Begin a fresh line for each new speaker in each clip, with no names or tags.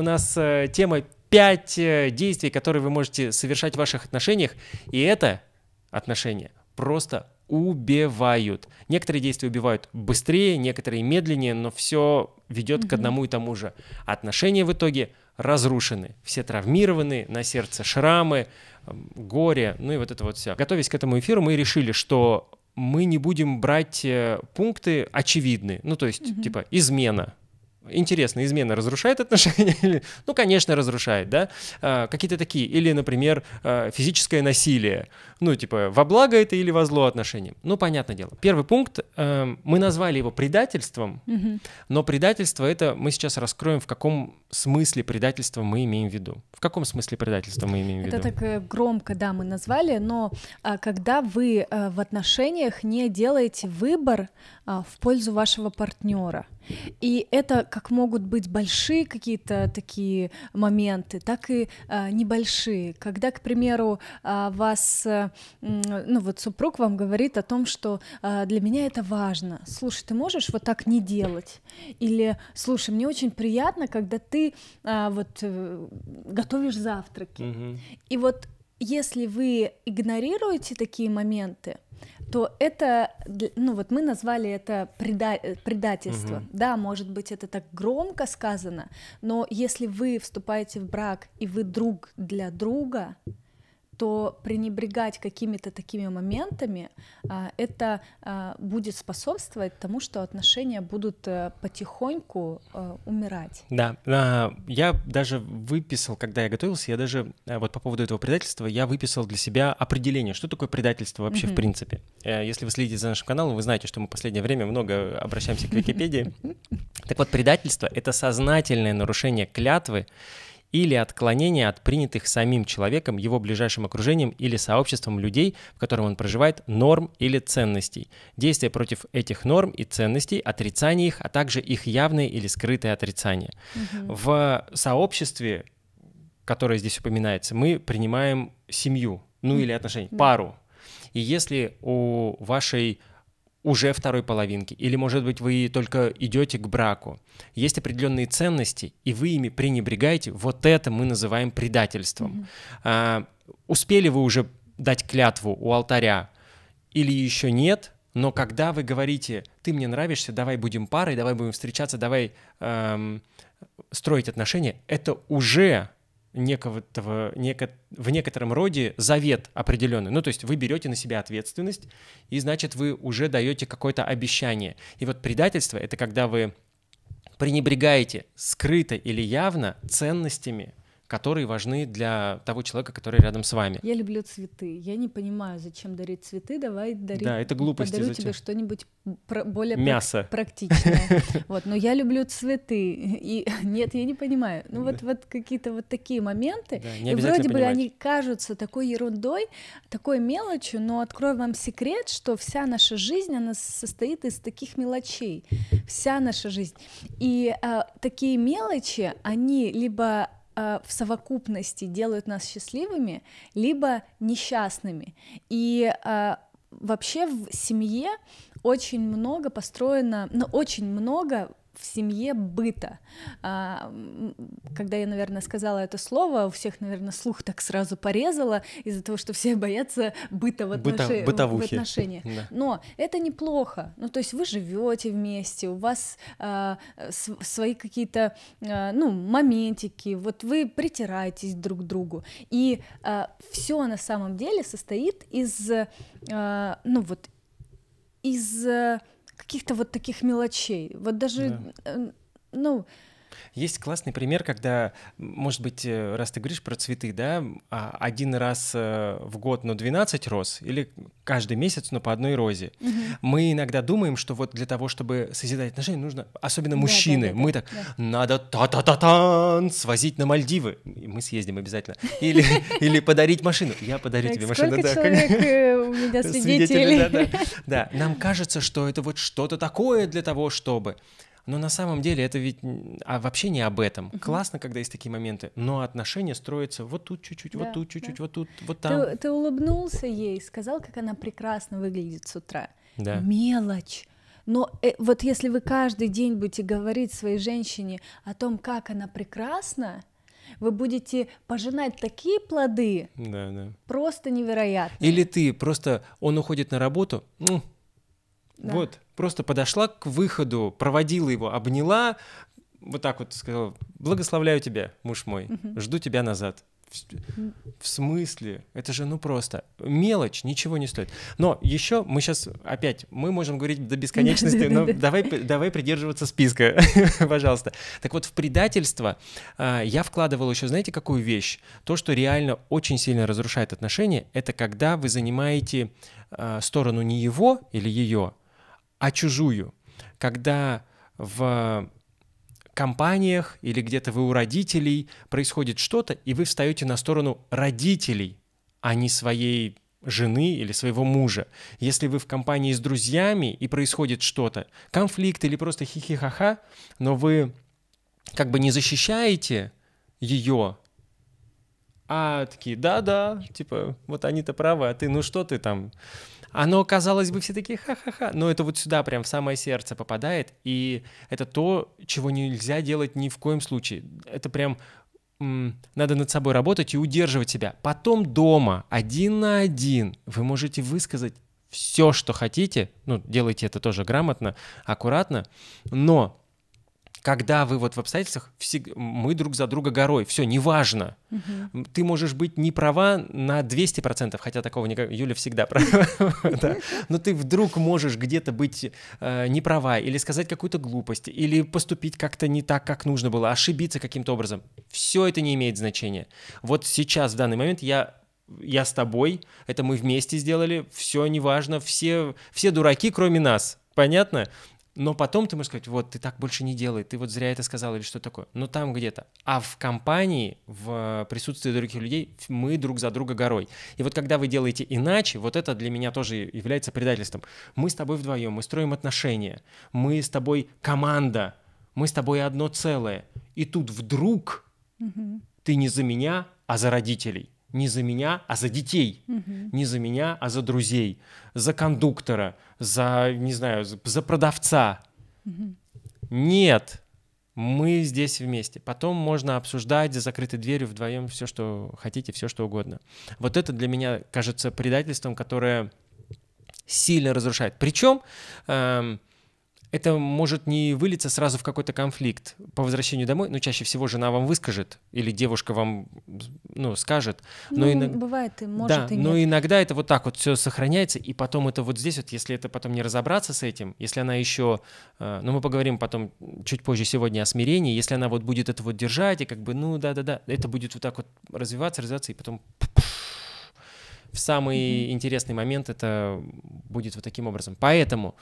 у нас э, тема 5 э, действий, которые вы можете совершать в ваших отношениях. И это отношения просто убивают. Некоторые действия убивают быстрее, некоторые медленнее, но все ведет mm-hmm. к одному и тому же. Отношения в итоге разрушены, все травмированы, на сердце шрамы, горе, ну и вот это вот все. Готовясь к этому эфиру, мы решили, что мы не будем брать э, пункты очевидные, ну то есть mm-hmm. типа измена, Интересно, измена разрушает отношения? ну, конечно, разрушает, да? А, какие-то такие. Или, например, а, физическое насилие. Ну, типа, во благо это или во зло отношения, Ну, понятное дело. Первый пункт, э, мы назвали его предательством, но предательство это мы сейчас раскроем, в каком смысле предательства мы имеем в виду. В каком смысле предательства мы имеем в виду? Это так
э, громко, да, мы назвали, но а, когда вы а, в отношениях не делаете выбор а, в пользу вашего партнера. И это как могут быть большие какие-то такие моменты, так и э, небольшие. Когда, к примеру, э, вас, э, ну вот супруг вам говорит о том, что э, для меня это важно. Слушай, ты можешь вот так не делать? Или, слушай, мне очень приятно, когда ты э, вот э, готовишь завтраки. Угу. И вот если вы игнорируете такие моменты, то это, ну вот мы назвали это преда- э, предательство. Угу. Да, может быть, это так громко сказано, но если вы вступаете в брак и вы друг для друга, то пренебрегать какими-то такими моментами, а, это а, будет способствовать тому, что отношения будут э, потихоньку э, умирать.
Да, а, я даже выписал, когда я готовился, я даже э, вот по поводу этого предательства, я выписал для себя определение, что такое предательство вообще mm-hmm. в принципе. Если вы следите за нашим каналом, вы знаете, что мы в последнее время много обращаемся к Википедии. Так вот, предательство — это сознательное нарушение клятвы или отклонение от принятых самим человеком, его ближайшим окружением или сообществом людей, в котором он проживает, норм или ценностей. Действия против этих норм и ценностей, отрицание их, а также их явное или скрытое отрицание. Угу. В сообществе, которое здесь упоминается, мы принимаем семью, ну или отношения, да. пару. И если у вашей уже второй половинки, или, может быть, вы только идете к браку. Есть определенные ценности, и вы ими пренебрегаете. Вот это мы называем предательством. Mm-hmm. А, успели вы уже дать клятву у алтаря или еще нет, но когда вы говорите, ты мне нравишься, давай будем парой, давай будем встречаться, давай эм, строить отношения, это уже некого, неко, в некотором роде завет определенный. Ну, то есть вы берете на себя ответственность, и значит, вы уже даете какое-то обещание. И вот предательство — это когда вы пренебрегаете скрыто или явно ценностями которые важны для того человека, который рядом с вами.
Я люблю цветы. Я не понимаю, зачем дарить цветы. Давай дарить. Да, это глупость. Подарю зачем? тебе что-нибудь про- более Мясо. практичное. Вот, но я люблю цветы. И нет, я не понимаю. Ну вот вот какие-то вот такие моменты. И вроде бы они кажутся такой ерундой, такой мелочью, но открою вам секрет, что вся наша жизнь она состоит из таких мелочей. Вся наша жизнь. И а, такие мелочи, они либо Э, в совокупности делают нас счастливыми, либо несчастными. И э, вообще в семье очень много построено, ну, очень много в семье быта. А, когда я, наверное, сказала это слово, у всех, наверное, слух так сразу порезало из-за того, что все боятся быта в, отнош... Быта, в отношении. Да. Но это неплохо. Ну, то есть вы живете вместе, у вас а, с, свои какие-то, а, ну, моментики, вот вы притираетесь друг к другу. И а, все на самом деле состоит из, а, ну, вот из а, каких-то вот таких мелочей. Вот даже, да. Э, ну,
есть классный пример, когда, может быть, э, раз ты говоришь про цветы, да, а один раз э, в год, но 12 роз, или каждый месяц, но по одной розе. Угу. Мы иногда думаем, что вот для того, чтобы созидать отношения, нужно, особенно мужчины, да, да, мы так, да. надо та-та-та-тан свозить на Мальдивы, и мы съездим обязательно, или, или подарить машину. Я подарю так, тебе машину. Сколько да, человек э,
у меня свидетели? Да, да.
да, нам кажется, что это вот что-то такое для того, чтобы... Но на самом деле это ведь а вообще не об этом. Угу. Классно, когда есть такие моменты, но отношения строятся вот тут чуть-чуть, да, вот тут чуть-чуть, да. вот тут, вот там. Ты,
ты улыбнулся ей, сказал, как она прекрасно выглядит с утра. Да. Мелочь. Но э, вот если вы каждый день будете говорить своей женщине о том, как она прекрасна, вы будете пожинать такие плоды, да, да. просто невероятно.
Или ты просто, он уходит на работу,
ну, да.
Вот, просто подошла к выходу, проводила его, обняла, вот так вот сказала, благословляю тебя, муж мой, угу. жду тебя назад. В смысле? Это же ну просто мелочь, ничего не стоит. Но еще мы сейчас опять, мы можем говорить до бесконечности, но давай, давай придерживаться списка, пожалуйста. Так вот, в предательство а, я вкладывал еще, знаете, какую вещь? То, что реально очень сильно разрушает отношения, это когда вы занимаете а, сторону не его или ее, а чужую, когда в компаниях или где-то вы у родителей происходит что-то, и вы встаете на сторону родителей, а не своей жены или своего мужа. Если вы в компании с друзьями и происходит что-то, конфликт или просто хихихаха, но вы как бы не защищаете ее, а такие, да-да, типа, вот они-то правы, а ты, ну что ты там, оно, казалось бы, все такие ха-ха-ха, но это вот сюда, прям в самое сердце попадает, и это то, чего нельзя делать ни в коем случае. Это прям надо над собой работать и удерживать себя. Потом дома, один на один, вы можете высказать все, что хотите, ну, делайте это тоже грамотно, аккуратно, но когда вы вот в обстоятельствах, мы друг за друга горой, все, неважно. Угу. Ты можешь быть не права на 200%, хотя такого никак, Юля всегда права, но ты вдруг можешь где-то быть э, не права или сказать какую-то глупость, или поступить как-то не так, как нужно было, ошибиться каким-то образом. Все это не имеет значения. Вот сейчас, в данный момент, я я с тобой, это мы вместе сделали, все неважно, все, все дураки, кроме нас, понятно? но потом ты можешь сказать, вот, ты так больше не делай, ты вот зря это сказал или что такое. Но там где-то. А в компании, в присутствии других людей, мы друг за друга горой. И вот когда вы делаете иначе, вот это для меня тоже является предательством. Мы с тобой вдвоем, мы строим отношения, мы с тобой команда, мы с тобой одно целое. И тут вдруг угу. ты не за меня, а за родителей. Не за меня, а за детей. Угу. Не за меня, а за друзей, за кондуктора, за, не знаю, за продавца. Угу. Нет, мы здесь вместе. Потом можно обсуждать за закрытой дверью вдвоем все, что хотите, все, что угодно. Вот это для меня кажется предательством, которое сильно разрушает. Причем эм, это может не вылиться сразу в какой-то конфликт по возвращению домой, но ну, чаще всего жена вам выскажет или девушка вам ну, скажет. Но ну, иногда... бывает, и может, да, и нет. но иногда это вот так вот все сохраняется, и потом это вот здесь вот, если это потом не разобраться с этим, если она еще, э, ну, мы поговорим потом чуть позже сегодня о смирении, если она вот будет это вот держать и как бы, ну, да-да-да, это будет вот так вот развиваться, развиваться, и потом в самый mm-hmm. интересный момент это будет вот таким образом. Поэтому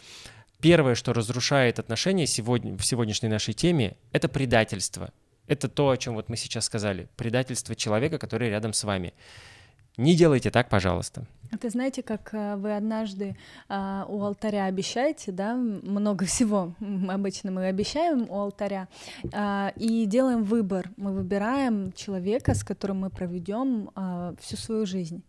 Первое, что разрушает отношения сегодня, в сегодняшней нашей теме, это предательство. Это то, о чем вот мы сейчас сказали. Предательство человека, который рядом с вами. Не делайте так, пожалуйста.
Это а знаете, как э, вы однажды а, у алтаря обещаете, да, много всего обычно мы обещаем у алтаря, а, и делаем выбор. Мы выбираем человека, с которым мы проведем а, всю свою жизнь.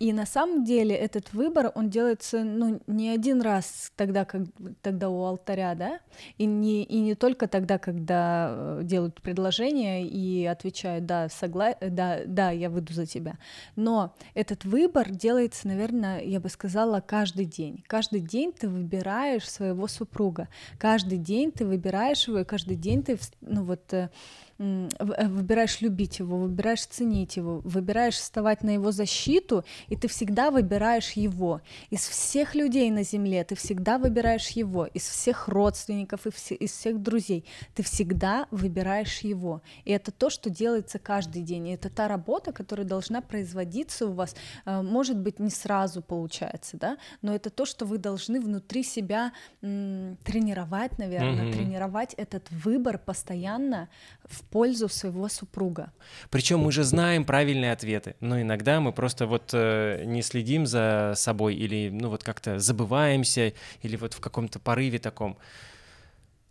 И на самом деле этот выбор, он делается, ну, не один раз тогда, как, тогда у алтаря, да, и не, и не только тогда, когда э, делают предложение и отвечают, да, согла... Э, да, да, я выйду за тебя. Но этот выбор делается, наверное, я бы сказала, каждый день. Каждый день ты выбираешь своего супруга, каждый день ты выбираешь его, и каждый день ты, ну вот, э, Э, выбираешь любить его, выбираешь ценить его, выбираешь вставать на его защиту, и ты всегда выбираешь его. Из всех людей на земле ты всегда выбираешь его, из всех родственников и из всех друзей ты всегда выбираешь его. И это то, что делается каждый день. И это та работа, которая должна производиться у вас. Э, может быть, не сразу получается, да, но это то, что вы должны внутри себя тренировать, наверное, mm-hmm. тренировать этот выбор постоянно в пользу своего супруга.
Причем мы же знаем правильные ответы, но иногда мы просто вот э, не следим за собой или ну вот как-то забываемся или вот в каком-то порыве таком.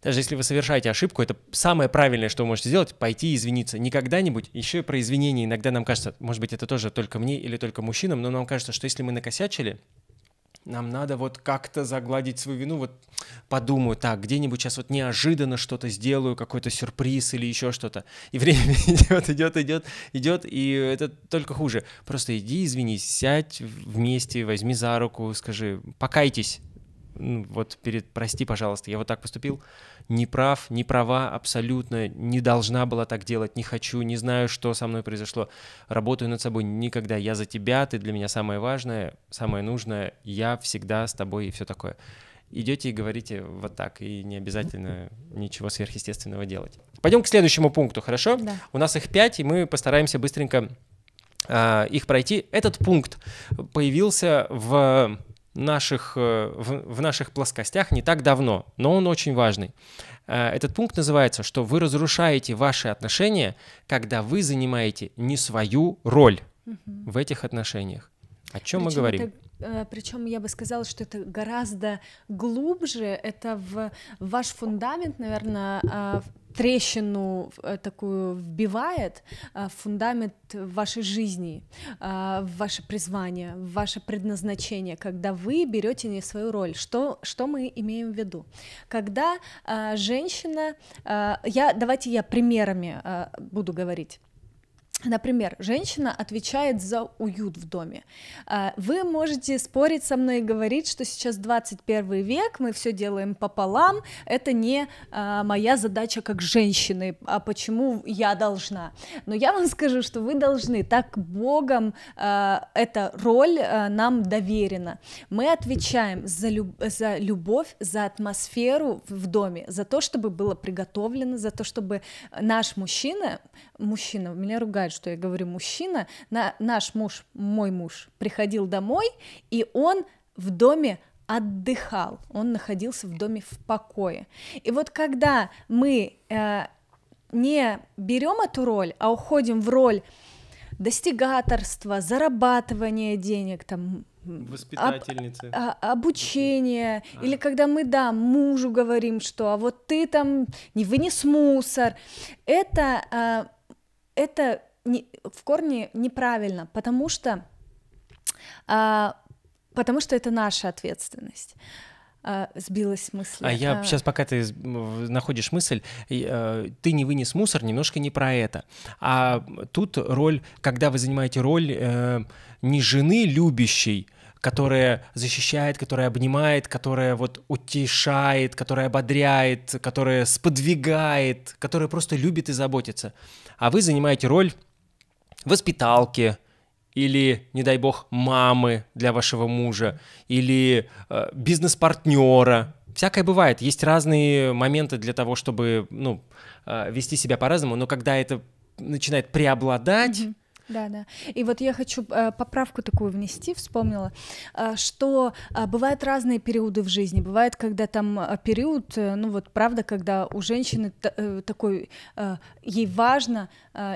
Даже если вы совершаете ошибку, это самое правильное, что вы можете сделать, пойти извиниться. Не когда-нибудь, еще и про извинения иногда нам кажется, может быть, это тоже только мне или только мужчинам, но нам кажется, что если мы накосячили, нам надо вот как-то загладить свою вину, вот подумаю, так, где-нибудь сейчас вот неожиданно что-то сделаю, какой-то сюрприз или еще что-то. И время идет, идет, идет, идет, и это только хуже. Просто иди, извинись, сядь вместе, возьми за руку, скажи, покайтесь, ну, вот перед, прости, пожалуйста, я вот так поступил, не прав, не права абсолютно, не должна была так делать, не хочу, не знаю, что со мной произошло. Работаю над собой никогда, я за тебя, ты для меня самое важное, самое нужное, я всегда с тобой и все такое. Идете и говорите вот так, и не обязательно ничего сверхъестественного делать. Пойдем к следующему пункту, хорошо? Да. У нас их пять, и мы постараемся быстренько а, их пройти. Этот пункт появился в наших, э, в, в наших плоскостях не так давно, но он очень важный. Э, этот пункт называется, что вы разрушаете ваши отношения, когда вы занимаете не свою роль угу. в этих отношениях. О чем Причем мы говорим? Это
Э, причем я бы сказала, что это гораздо глубже, это в ваш фундамент, наверное, э, трещину э, такую вбивает в фундамент вашей жизни, в ваше призвание, в ваше предназначение, когда вы берете не свою роль. Что, что мы имеем в виду? Когда женщина, я, давайте я примерами буду говорить. Например, женщина отвечает за уют в доме. А, вы можете спорить со мной и говорить, что сейчас 21 век, мы все делаем пополам, это не а, моя задача как женщины, а почему я должна. Но я вам скажу, что вы должны, так Богом а, эта роль нам доверена. Мы отвечаем за, люб- за любовь, за атмосферу в доме, за то, чтобы было приготовлено, за то, чтобы наш мужчина мужчина, меня ругают, что я говорю мужчина, на, наш муж, мой муж, приходил домой, и он в доме отдыхал, он находился в доме в покое. И вот когда мы э, не берем эту роль, а уходим в роль достигаторства, зарабатывания денег, там, воспитательницы, об, а, обучение, а. или когда мы, да, мужу говорим, что, а вот ты там не вынес мусор, это... Э, это не, в корне неправильно, потому что, а, потому что это наша ответственность. А, сбилась мысль. А я а... сейчас,
пока ты находишь мысль, а, ты не вынес мусор, немножко не про это. А тут роль, когда вы занимаете роль э, не жены любящей, которая защищает, которая обнимает, которая вот утешает, которая ободряет, которая сподвигает, которая просто любит и заботится а вы занимаете роль воспиталки, или, не дай бог, мамы для вашего мужа, или э, бизнес-партнера. Всякое бывает. Есть разные моменты для того, чтобы ну, э, вести себя по-разному, но когда это начинает преобладать,
да, да. И вот я хочу э, поправку такую внести, вспомнила, э, что э, бывают разные периоды в жизни. Бывает, когда там период, ну вот правда, когда у женщины такой, ей важно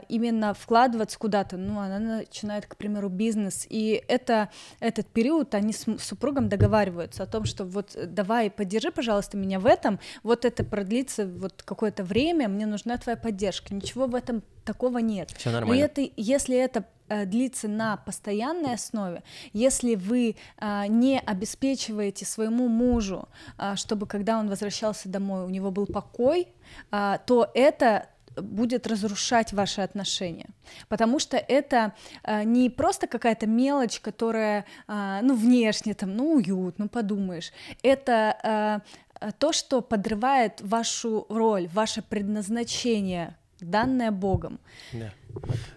именно вкладываться куда-то, ну она начинает, к примеру, бизнес, и это, этот период они с супругом договариваются о том, что вот давай, поддержи, пожалуйста, меня в этом, вот это продлится вот какое-то время, мне нужна твоя поддержка, ничего в этом такого нет. Все нормально. Но это, если это э, длится на постоянной основе, если вы а, не обеспечиваете своему мужу, а, чтобы когда он возвращался домой, у него был покой, а, то это будет разрушать ваши отношения, потому что это э, не просто какая-то мелочь, которая, э, ну, внешне там, ну, уют, ну, подумаешь, это э, то, что подрывает вашу роль, ваше предназначение данное Богом.
Да.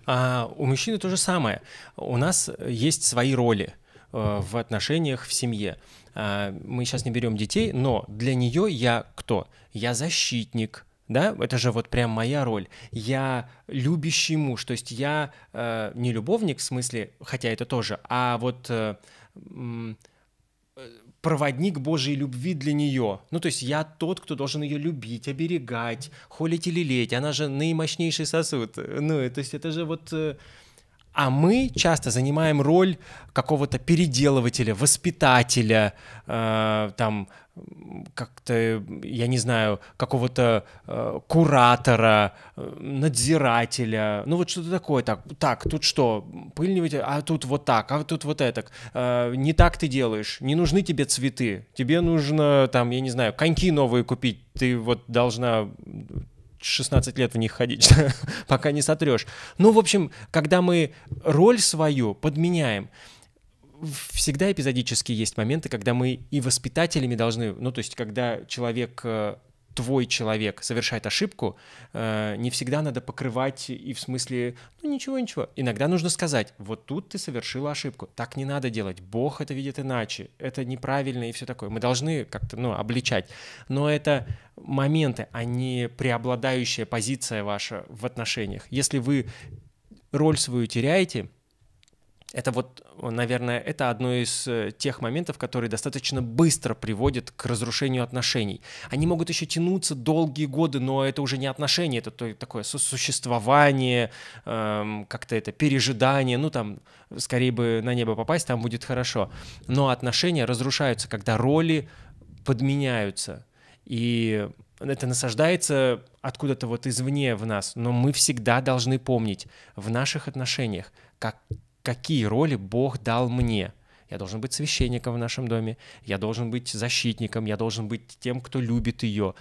А у мужчины то же самое. У нас есть свои роли э, в отношениях в семье. А, мы сейчас не берем детей, но для нее я кто? Я защитник, да, это же вот прям моя роль. Я любящий муж, то есть я э, не любовник в смысле, хотя это тоже, а вот э, проводник Божьей любви для нее. Ну, то есть я тот, кто должен ее любить, оберегать, холить и лелеять. Она же наимощнейший сосуд. Ну, то есть это же вот... Э, а мы часто занимаем роль какого-то переделывателя, воспитателя, э, там, как-то, я не знаю, какого-то э, куратора, э, надзирателя, ну вот что-то такое, так, так, тут что, пыльнивать, а тут вот так, а тут вот это, э, не так ты делаешь, не нужны тебе цветы, тебе нужно, там, я не знаю, коньки новые купить, ты вот должна 16 лет в них ходить, пока не сотрешь. Ну, в общем, когда мы роль свою подменяем, всегда эпизодически есть моменты, когда мы и воспитателями должны, ну то есть когда человек э, твой человек совершает ошибку, э, не всегда надо покрывать и в смысле, ну ничего, ничего. Иногда нужно сказать, вот тут ты совершила ошибку, так не надо делать, Бог это видит иначе, это неправильно и все такое. Мы должны как-то, ну, обличать. Но это моменты, а не преобладающая позиция ваша в отношениях. Если вы роль свою теряете, это вот, наверное, это одно из э, тех моментов, которые достаточно быстро приводят к разрушению отношений. Они могут еще тянуться долгие годы, но это уже не отношения, это такое существование, эм, как-то это пережидание, ну там, скорее бы на небо попасть, там будет хорошо. Но отношения разрушаются, когда роли подменяются. И это насаждается откуда-то вот извне в нас, но мы всегда должны помнить в наших отношениях, как какие роли Бог дал мне. Я должен быть священником в нашем доме, я должен быть защитником, я должен быть тем, кто любит ее.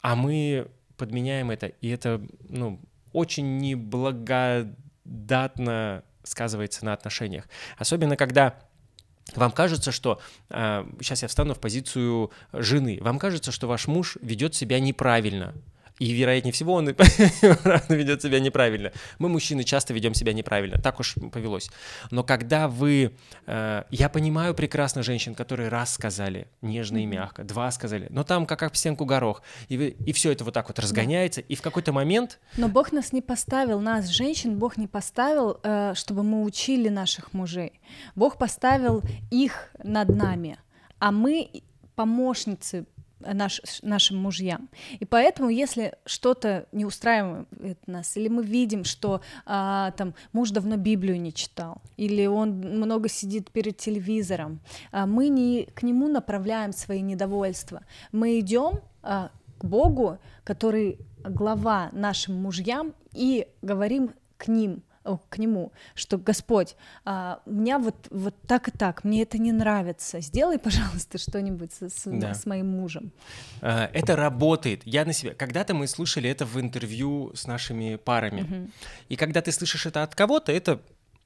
А мы подменяем это, и это ну, очень неблагодатно сказывается на отношениях. Особенно, когда вам кажется, что... А, сейчас я встану в позицию жены. Вам кажется, что ваш муж ведет себя неправильно – и, вероятнее всего, он ведет себя неправильно. Мы, мужчины, часто ведем себя неправильно. Так уж повелось. Но когда вы... Э, я понимаю прекрасно женщин, которые раз сказали нежно и мягко, два сказали, но там как об горох. И, вы, и все это вот так вот разгоняется. И в какой-то момент...
Но Бог нас не поставил, нас, женщин, Бог не поставил, э, чтобы мы учили наших мужей. Бог поставил их над нами, а мы помощницы наш, нашим мужьям. И поэтому, если что-то не устраивает нас, или мы видим, что а, там муж давно Библию не читал, или он много сидит перед телевизором, а, мы не к нему направляем свои недовольства, мы идем а, к Богу, который глава нашим мужьям, и говорим к ним к нему, что Господь, а, меня вот, вот так и так, мне это не нравится, сделай, пожалуйста, что-нибудь с, с, да. с моим мужем.
А, это работает. Я на себе. Когда-то мы слышали это в интервью с нашими парами. Угу. И когда ты слышишь это от кого-то, это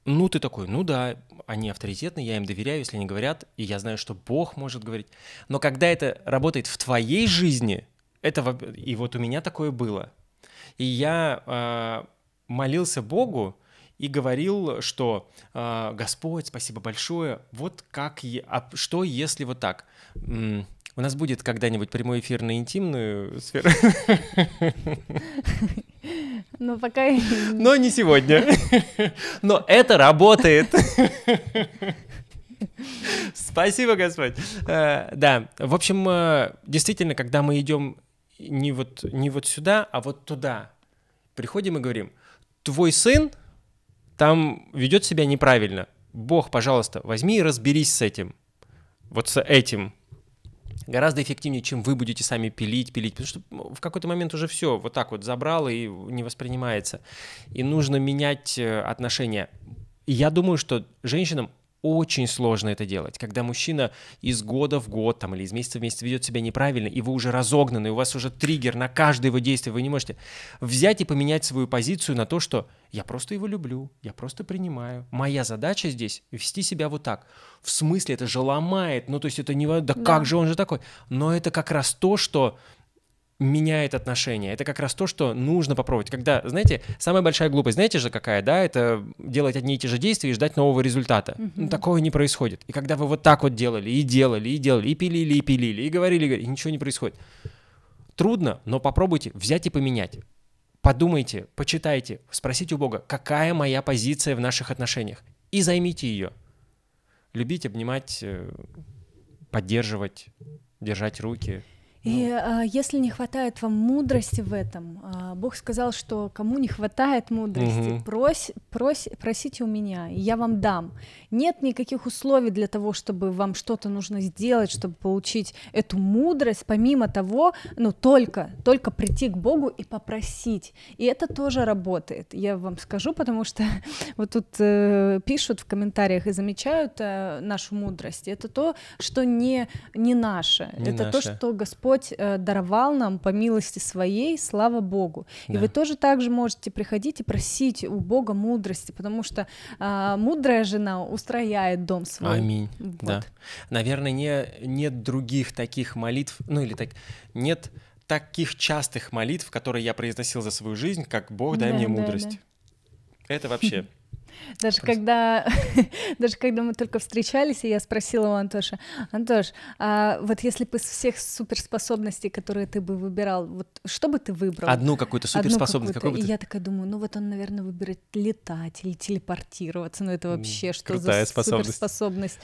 ну, ты такой, ну да, они авторитетны, я им доверяю, если они говорят, и я знаю, что Бог может говорить. Но когда это работает в твоей жизни, это и вот у меня такое было. И я э, молился Богу, и говорил, что а, Господь, спасибо большое, вот как, а что если вот так? У нас будет когда-нибудь прямой эфир на интимную сферу.
Но ну, пока... Но не сегодня.
Но это работает. Спасибо, Господь. Э, да, в общем, э, действительно, когда мы идем не вот, не вот сюда, а вот туда, приходим и говорим, твой сын там ведет себя неправильно. Бог, пожалуйста, возьми и разберись с этим. Вот с этим. Гораздо эффективнее, чем вы будете сами пилить, пилить. Потому что ну, в какой-то момент уже все вот так вот забрало и не воспринимается. И нужно менять э, отношения. я думаю, что женщинам очень сложно это делать. Когда мужчина из года в год там, или из месяца в месяц ведет себя неправильно, и вы уже разогнаны, и у вас уже триггер на каждое его действие, вы не можете взять и поменять свою позицию на то, что я просто его люблю, я просто принимаю. Моя задача здесь — вести себя вот так. В смысле, это же ломает, ну то есть это не... Да, да. как же он же такой? Но это как раз то, что меняет отношения. Это как раз то, что нужно попробовать. Когда, знаете, самая большая глупость, знаете же какая, да, это делать одни и те же действия и ждать нового результата. Угу. Ну, такого не происходит. И когда вы вот так вот делали, и делали, и делали, и пилили, и пилили, и говорили, и, говорили, и ничего не происходит. Трудно, но попробуйте взять и поменять. Подумайте, почитайте, спросите у Бога, какая моя позиция в наших отношениях, и займите ее. Любить, обнимать, э, поддерживать, держать руки –
ну. И а, если не хватает вам мудрости в этом, а, Бог сказал, что кому не хватает мудрости, угу. прось, прось, просите у меня, и я вам дам. Нет никаких условий для того, чтобы вам что-то нужно сделать, чтобы получить эту мудрость, помимо того, ну только, только прийти к Богу и попросить. И это тоже работает, я вам скажу, потому что вот тут э, пишут в комментариях и замечают э, нашу мудрость. Это то, что не, не наше, не это наше. то, что Господь Господь э, даровал нам по милости своей, слава Богу. Да. И вы тоже так же можете приходить и просить у Бога мудрости, потому что э, мудрая жена устрояет дом свой. Аминь. Вот. Да.
Наверное, не, нет других таких молитв, ну или так, нет таких частых молитв, которые я произносил за свою жизнь, как Бог, дай да, мне мудрость. Да,
да. Это вообще Даже Просто. когда, даже когда мы только встречались, и я спросила у Антоша, Антош, а вот если бы из всех суперспособностей, которые ты бы выбирал, вот что бы ты выбрал? Одну какую-то суперспособность. Одну какую-то. Какую бы ты... Я такая думаю, ну вот он, наверное, выберет летать или телепортироваться, ну это вообще М, что Крутая за способность. суперспособность.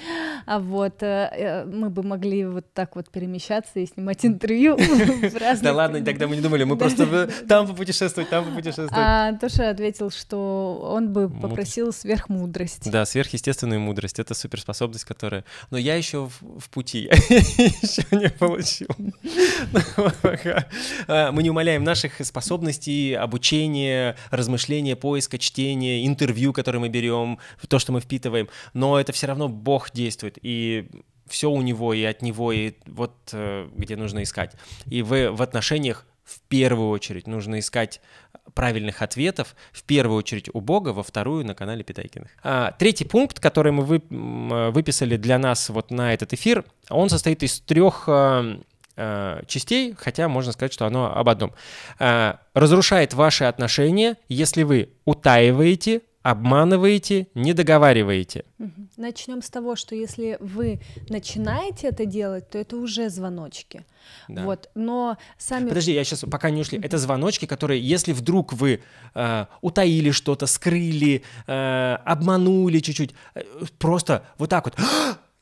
А вот э, э, мы бы могли вот так вот перемещаться и снимать интервью
Да ладно, тогда мы не думали, мы просто там попутешествовать, там попутешествовать. А
Антоша ответил, что он бы попросил сила сверхмудрости.
Да, сверхъестественную мудрость. Это суперспособность, которая... Но я еще в, в пути, я еще не получил. Ну, а, мы не умаляем наших способностей, обучения, размышления, поиска, чтения, интервью, которые мы берем, то, что мы впитываем. Но это все равно Бог действует. И все у него и от него, и вот э, где нужно искать. И вы в отношениях в первую очередь нужно искать э, правильных ответов, в первую очередь у Бога, во вторую на канале Питайкиных. А, третий пункт, который мы вы, э, выписали для нас вот на этот эфир, он состоит из трех а, а, частей, хотя можно сказать, что оно об одном. А, разрушает ваши отношения, если вы утаиваете, обманываете, не договариваете.
Угу начнем с того, что если вы начинаете это делать, то это уже звоночки. Да. Вот, но сами. Подожди,
я сейчас пока не ушли. Это звоночки, которые, если вдруг вы э, утаили что-то, скрыли, э, обманули чуть-чуть, э, просто вот так вот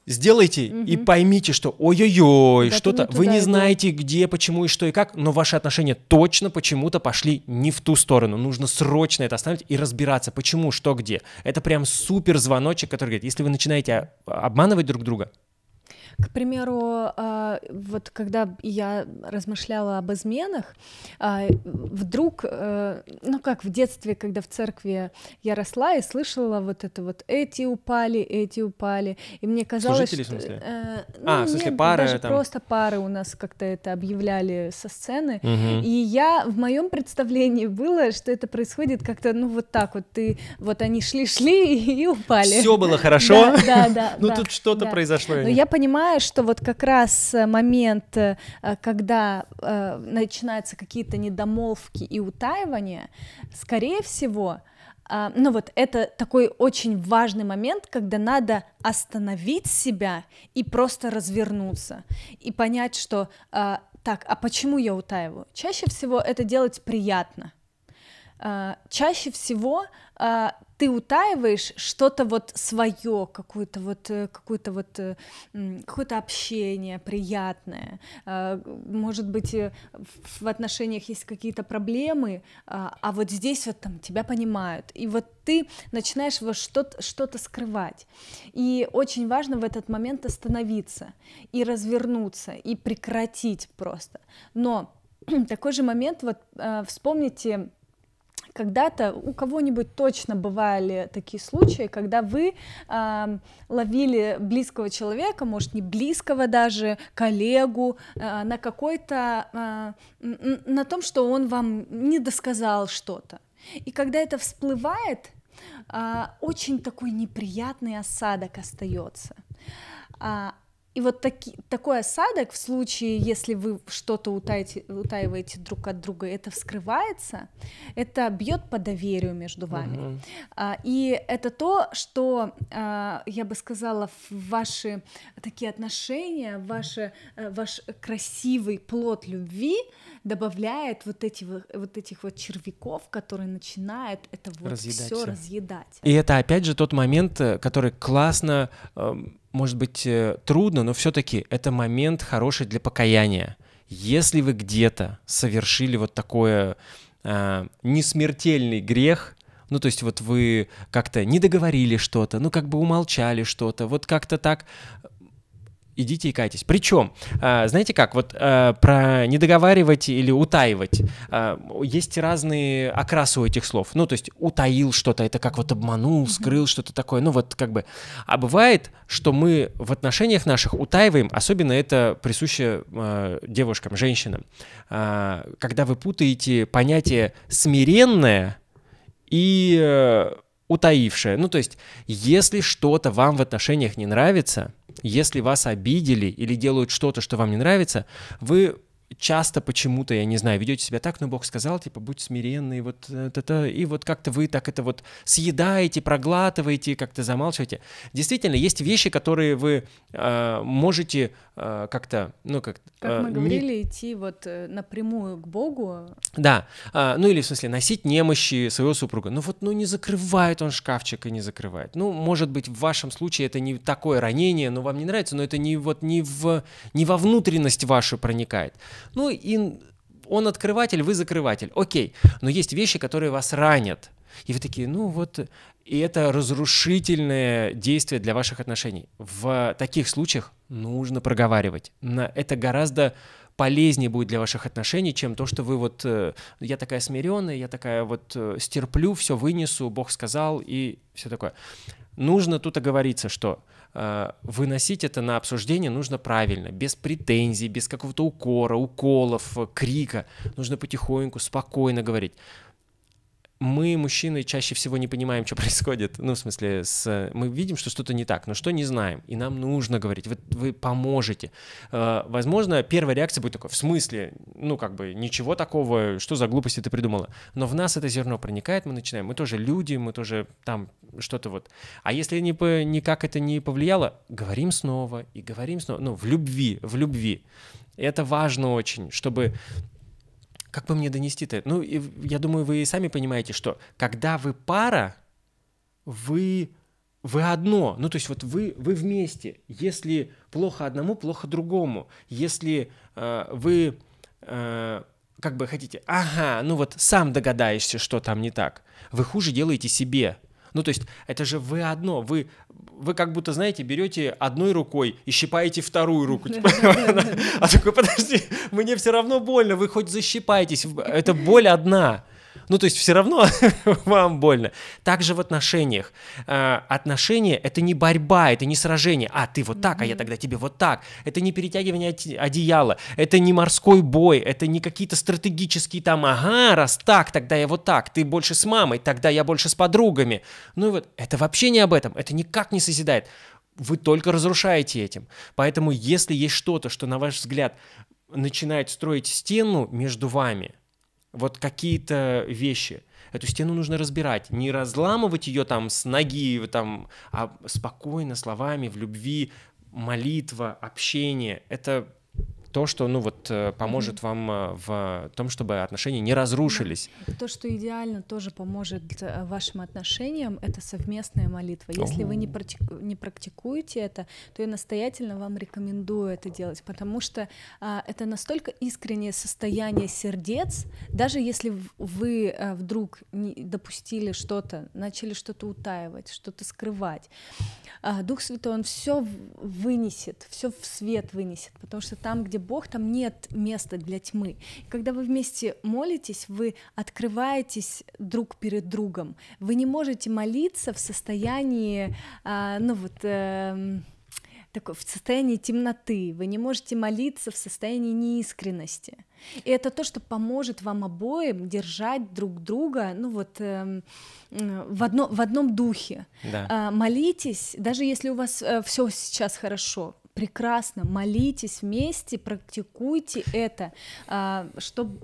сделайте угу. и поймите, что ой-ой-ой, да, что-то вы не иду. знаете, где, почему и что и как, но ваши отношения точно почему-то пошли не в ту сторону. Нужно срочно это остановить и разбираться, почему, что, где. Это прям супер звоночек, который говорит, если вы начинаете а, обманывать друг друга,
к примеру, а, вот когда я размышляла об изменах, а, вдруг, э, ну как в детстве, когда в церкви я росла и слышала вот это вот «эти упали, эти упали», и мне казалось... Служители, что, в смысле? Э, а, ну, а, в смысле нет, пары? Даже там... просто пары у нас как-то это объявляли со сцены, угу. и я в моем представлении было, что это происходит как-то, ну вот так вот, ты, вот они шли-шли и упали. Все было хорошо? Да, да, да. Ну тут что-то произошло. Но я понимаю, понимаешь, что вот как раз э, момент, э, э, когда начинаются какие-то недомолвки и утаивания, скорее всего, а, ну вот это такой очень важный момент, когда надо остановить себя и просто развернуться и понять, что а, так, а почему я утаиваю? Чаще всего это делать приятно. А, чаще всего ты утаиваешь что-то вот свое, какое-то вот, э, какое-то вот, э, какое-то общение приятное. А, может быть, э, в отношениях есть какие-то проблемы, а, а вот здесь вот там тебя понимают. И вот ты начинаешь вот что-то что скрывать. И очень важно в этот момент остановиться и развернуться, и прекратить просто. Но такой же момент, вот вспомните когда-то у кого-нибудь точно бывали такие случаи, когда вы э, ловили близкого человека, может не близкого даже, коллегу э, на какой-то, э, на том, что он вам не досказал что-то. И когда это всплывает, э, очень такой неприятный осадок остается. И вот таки, такой осадок в случае, если вы что-то утаете, утаиваете друг от друга, это вскрывается, это бьет по доверию между вами. Угу. А, и это то, что а, я бы сказала, ваши такие отношения, ваши, э, ваш красивый плод любви добавляет вот, эти, вот этих вот червяков, которые начинают это вот все, разъедать. И
это опять же тот момент, э, который классно... Эм может быть, э, трудно, но все-таки это момент хороший для покаяния. Если вы где-то совершили вот такое э, несмертельный грех, ну, то есть вот вы как-то не договорили что-то, ну, как бы умолчали что-то, вот как-то так идите и кайтесь. Причем, а, знаете как, вот а, про недоговаривать или утаивать, а, есть разные окрасы у этих слов. Ну, то есть утаил что-то, это как вот обманул, скрыл что-то такое, ну вот как бы. А бывает, что мы в отношениях наших утаиваем, особенно это присуще девушкам, женщинам, когда вы путаете понятие смиренное и э, утаившая. Ну, то есть, если что-то вам в отношениях не нравится, если вас обидели или делают что-то, что вам не нравится, вы часто почему-то, я не знаю, ведете себя так, но Бог сказал, типа, будь смиренный, вот это, и вот как-то вы так это вот съедаете, проглатываете, как-то замалчиваете. Действительно, есть вещи, которые вы э, можете э, как-то, ну как... Э, как мы говорили,
не... идти вот э, напрямую к Богу.
Да, э, ну или в смысле носить немощи своего супруга. Ну вот, ну не закрывает он шкафчик и не закрывает. Ну, может быть, в вашем случае это не такое ранение, но вам не нравится, но это не вот не в не во внутренность вашу проникает. Ну и он открыватель, вы закрыватель. Окей, но есть вещи, которые вас ранят. И вы такие, ну вот, и это разрушительное действие для ваших отношений. В таких случаях нужно проговаривать. На Это гораздо полезнее будет для ваших отношений, чем то, что вы вот, э, я такая смиренная, я такая вот э, стерплю, все вынесу, Бог сказал и все такое. Нужно тут оговориться, что Э, выносить это на обсуждение нужно правильно, без претензий, без какого-то укора, уколов, э, крика. Нужно потихоньку, спокойно говорить мы, мужчины, чаще всего не понимаем, что происходит. Ну, в смысле, с... мы видим, что что-то не так, но что не знаем. И нам нужно говорить, вы, вы поможете. Э, возможно, первая реакция будет такой, в смысле, ну, как бы, ничего такого, что за глупости ты придумала. Но в нас это зерно проникает, мы начинаем. Мы тоже люди, мы тоже там что-то вот. А если не по... никак это не повлияло, говорим снова и говорим снова. Ну, в любви, в любви. это важно очень, чтобы как бы мне донести-то? Ну, я думаю, вы и сами понимаете, что когда вы пара, вы вы одно, ну то есть вот вы, вы вместе. Если плохо одному, плохо другому. Если э, вы э, как бы хотите, ага, ну вот сам догадаешься, что там не так, вы хуже делаете себе. Ну, то есть это же вы одно, вы, вы как будто, знаете, берете одной рукой и щипаете вторую руку. Типа, а такой, подожди, мне все равно больно, вы хоть защипаетесь, это боль одна. Ну, то есть все равно вам больно. Также в отношениях. А, отношения — это не борьба, это не сражение. А, ты вот так, а я тогда тебе вот так. Это не перетягивание одеяла, это не морской бой, это не какие-то стратегические там, ага, раз так, тогда я вот так, ты больше с мамой, тогда я больше с подругами. Ну и вот, это вообще не об этом, это никак не созидает. Вы только разрушаете этим. Поэтому, если есть что-то, что, на ваш взгляд, начинает строить стену между вами — вот какие-то вещи. Эту стену нужно разбирать, не разламывать ее там с ноги, там, а спокойно, словами, в любви, молитва, общение. Это то, что, ну вот, э, поможет mm-hmm. вам э, в том, чтобы отношения не разрушились.
То, что идеально тоже поможет э, вашим отношениям, это совместная молитва. Если oh. вы не, практи- не практикуете это, то я настоятельно вам рекомендую это делать, потому что а, это настолько искреннее состояние сердец, даже если вы а, вдруг не допустили что-то, начали что-то утаивать, что-то скрывать, а, Дух Святой, он все вынесет, все в свет вынесет, потому что там, где Бог, там нет места для тьмы. Когда вы вместе молитесь, вы открываетесь друг перед другом. Вы не можете молиться в состоянии, а, ну вот... Э, такой, в состоянии темноты, вы не можете молиться в состоянии неискренности. И это то, что поможет вам обоим держать друг друга, ну вот э, в, одно, в одном духе. Да. Э, молитесь, даже если у вас э, все сейчас хорошо, прекрасно, молитесь вместе, практикуйте это, а, чтобы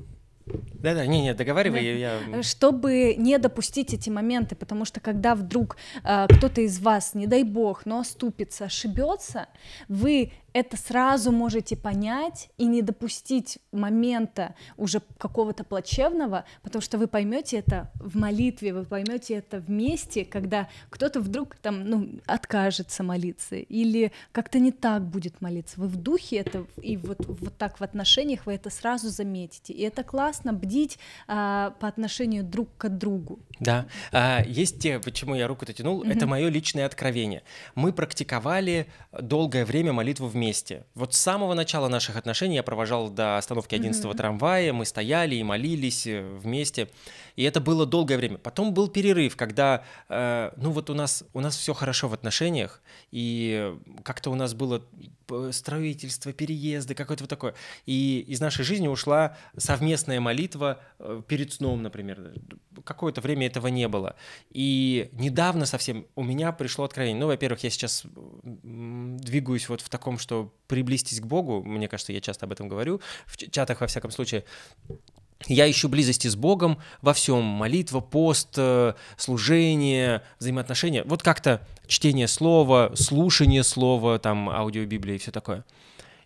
да-да, не, не, договаривай, да. я.
Чтобы не допустить эти моменты, потому что когда вдруг э, кто-то из вас, не дай бог, но оступится, ошибется, вы это сразу можете понять и не допустить момента уже какого-то плачевного, потому что вы поймете это в молитве, вы поймете это вместе, когда кто-то вдруг там ну, откажется молиться или как-то не так будет молиться. Вы в духе это и вот, вот так в отношениях вы это сразу заметите. И это классно бдить а, по отношению друг к другу.
Да, а, есть те, почему я руку-то тянул, mm-hmm. это мое личное откровение. Мы практиковали долгое время молитву в вместе. Вот с самого начала наших отношений я провожал до остановки 11-го mm-hmm. трамвая, мы стояли и молились э, вместе. И это было долгое время. Потом был перерыв, когда, э, ну вот у нас, у нас все хорошо в отношениях, и как-то у нас было строительство, переезды, какое-то вот такое. И из нашей жизни ушла совместная молитва э, перед сном, например. Какое-то время этого не было. И недавно совсем у меня пришло откровение. Ну, во-первых, я сейчас двигаюсь вот в таком, что приблизьтесь к Богу. Мне кажется, я часто об этом говорю. В чатах, во всяком случае. Я ищу близости с Богом во всем. Молитва, пост, э, служение, взаимоотношения. Вот как-то чтение слова, слушание слова, там, аудиобиблия и все такое.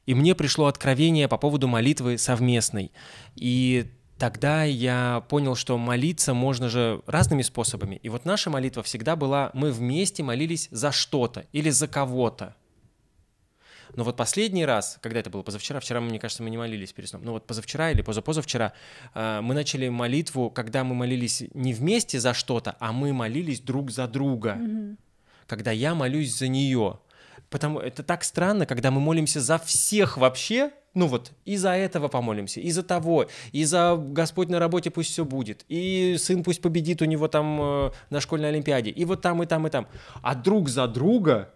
И мне пришло откровение по поводу молитвы совместной. И тогда я понял, что молиться можно же разными способами. И вот наша молитва всегда была, мы вместе молились за что-то или за кого-то. Но вот последний раз, когда это было позавчера, вчера, мне кажется, мы не молились перед сном, но вот позавчера или позапозавчера э, мы начали молитву, когда мы молились не вместе за что-то, а мы молились друг за друга. mm Когда я молюсь за нее. Потому это так странно, когда мы молимся за всех вообще, ну вот, и за этого помолимся, и за того, и за Господь на работе пусть все будет, и сын пусть победит у него там э, на школьной олимпиаде, и вот там, и там, и там. А друг за друга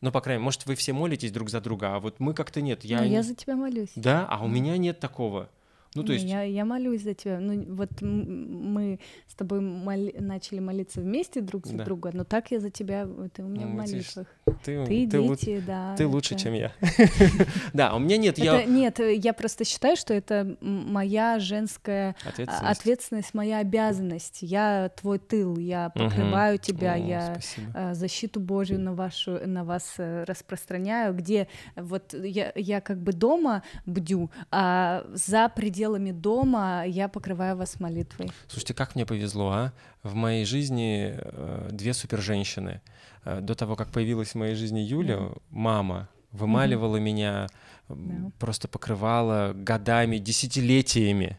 ну, по крайней мере, может, вы все молитесь друг за друга, а вот мы как-то нет. Я, Но ну, я за тебя
молюсь. Да, а у меня
нет такого. Ну, то есть...
я, я молюсь за тебя. Ну, вот мы с тобой мол... начали молиться вместе друг за да. друга, но так я за тебя, ты у меня ну, в молитвах. Ты, ты, ты, дети, лу... да. Ты это... лучше, чем я.
Да, у меня нет, я...
Нет, я просто считаю, что это моя женская а, ответственность, моя обязанность. Я твой тыл, я покрываю тебя, я а, защиту Божью на вашу, на вас э, распространяю, где вот я как бы дома бдю, а за пределами делами дома я покрываю вас молитвой.
Слушайте, как мне повезло, а? В моей жизни э, две суперженщины. Э, до того, как появилась в моей жизни Юля, mm-hmm. мама вымаливала mm-hmm. меня, yeah. просто покрывала годами, десятилетиями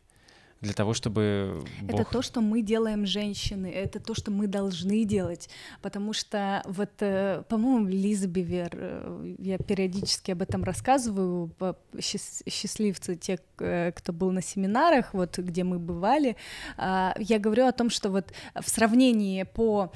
для того, чтобы... Бог... Это
то, что мы делаем женщины, это то, что мы должны делать, потому что вот, э, по-моему, Лиза Бивер, э, я периодически об этом рассказываю, счастливцы, те, э, кто был на семинарах, вот где мы бывали, а, я говорю о том, что вот в сравнении по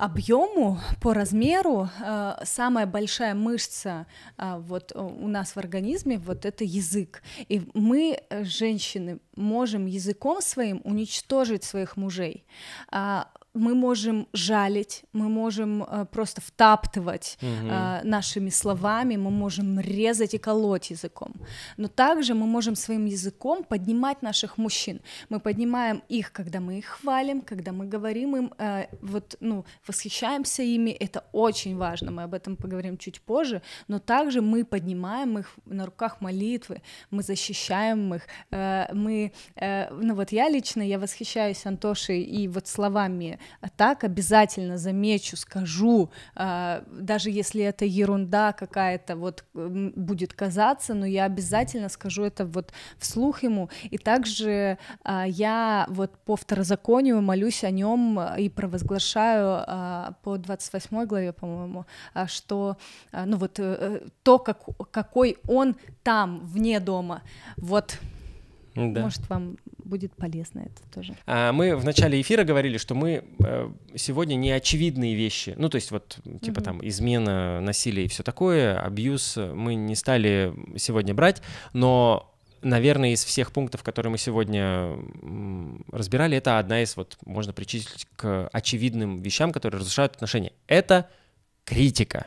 объему, по размеру э, самая большая мышца э, вот э, у нас в организме вот это язык. И мы э, женщины можем языком своим уничтожить своих мужей. А мы можем жалить, мы можем э, просто втаптывать угу. э, нашими словами, мы можем резать и колоть языком. Но также мы можем своим языком поднимать наших мужчин. Мы поднимаем их, когда мы их хвалим, когда мы говорим им, э, вот, ну, восхищаемся ими. Это очень важно, мы об этом поговорим чуть позже. Но также мы поднимаем их на руках молитвы, мы защищаем их. Э, мы, э, ну вот я лично, я восхищаюсь Антошей и вот словами так обязательно замечу, скажу, а, даже если это ерунда какая-то вот будет казаться, но я обязательно скажу это вот вслух ему. И также а, я вот по второзаконию молюсь о нем и провозглашаю а, по 28 главе, по-моему, что, ну вот э, э, то, как, какой он там, вне дома, вот да. Может, вам будет полезно это тоже.
А мы в начале эфира говорили, что мы э, сегодня не очевидные вещи, ну то есть вот типа угу. там измена, насилие и все такое, абьюз мы не стали сегодня брать, но наверное, из всех пунктов, которые мы сегодня разбирали, это одна из, вот, можно причислить к очевидным вещам, которые разрушают отношения. Это критика.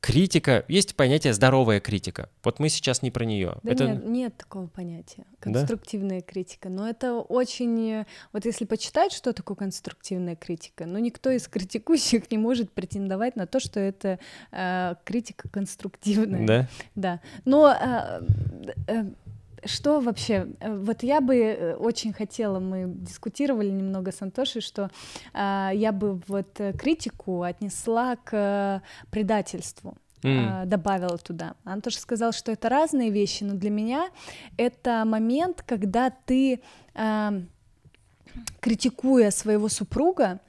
Критика, есть понятие здоровая критика. Вот мы сейчас не про нее. Да это... нет,
нет такого понятия. Конструктивная да? критика. Но это очень... Э, вот если почитать, что такое конструктивная критика, но ну, никто из критикующих не может претендовать на то, что это э, критика конструктивная. Да? Да. Но э, э, что вообще? Э, вот я бы э, очень хотела, мы дискутировали немного с Антошей, что э, я бы вот э, критику отнесла к предательству. Mm. добавила туда. Антош сказал, что это разные вещи, но для меня это момент, когда ты э, критикуя своего супруга,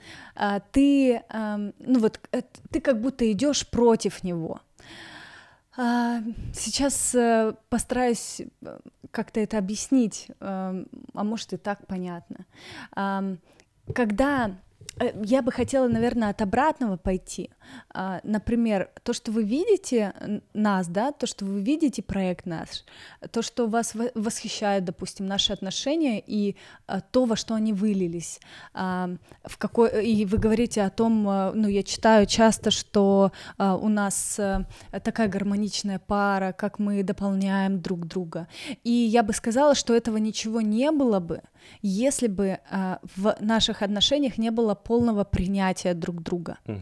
ты, ну вот, ты как будто идешь против него. А, сейчас э, постараюсь э, как-то это объяснить, э, а может и так понятно. Когда Э, я бы хотела, наверное, от обратного пойти. А, например, то, что вы видите нас, да, то, что вы видите проект наш, то, что вас восхищает, допустим, наши отношения и а, то, во что они вылились. А, в какой... И вы говорите о том, ну, я читаю часто, что у нас э, такая гармоничная пара, как мы дополняем друг друга. И я бы сказала, что этого ничего не было бы, если бы э, в наших отношениях не было полного принятия друг друга. Угу.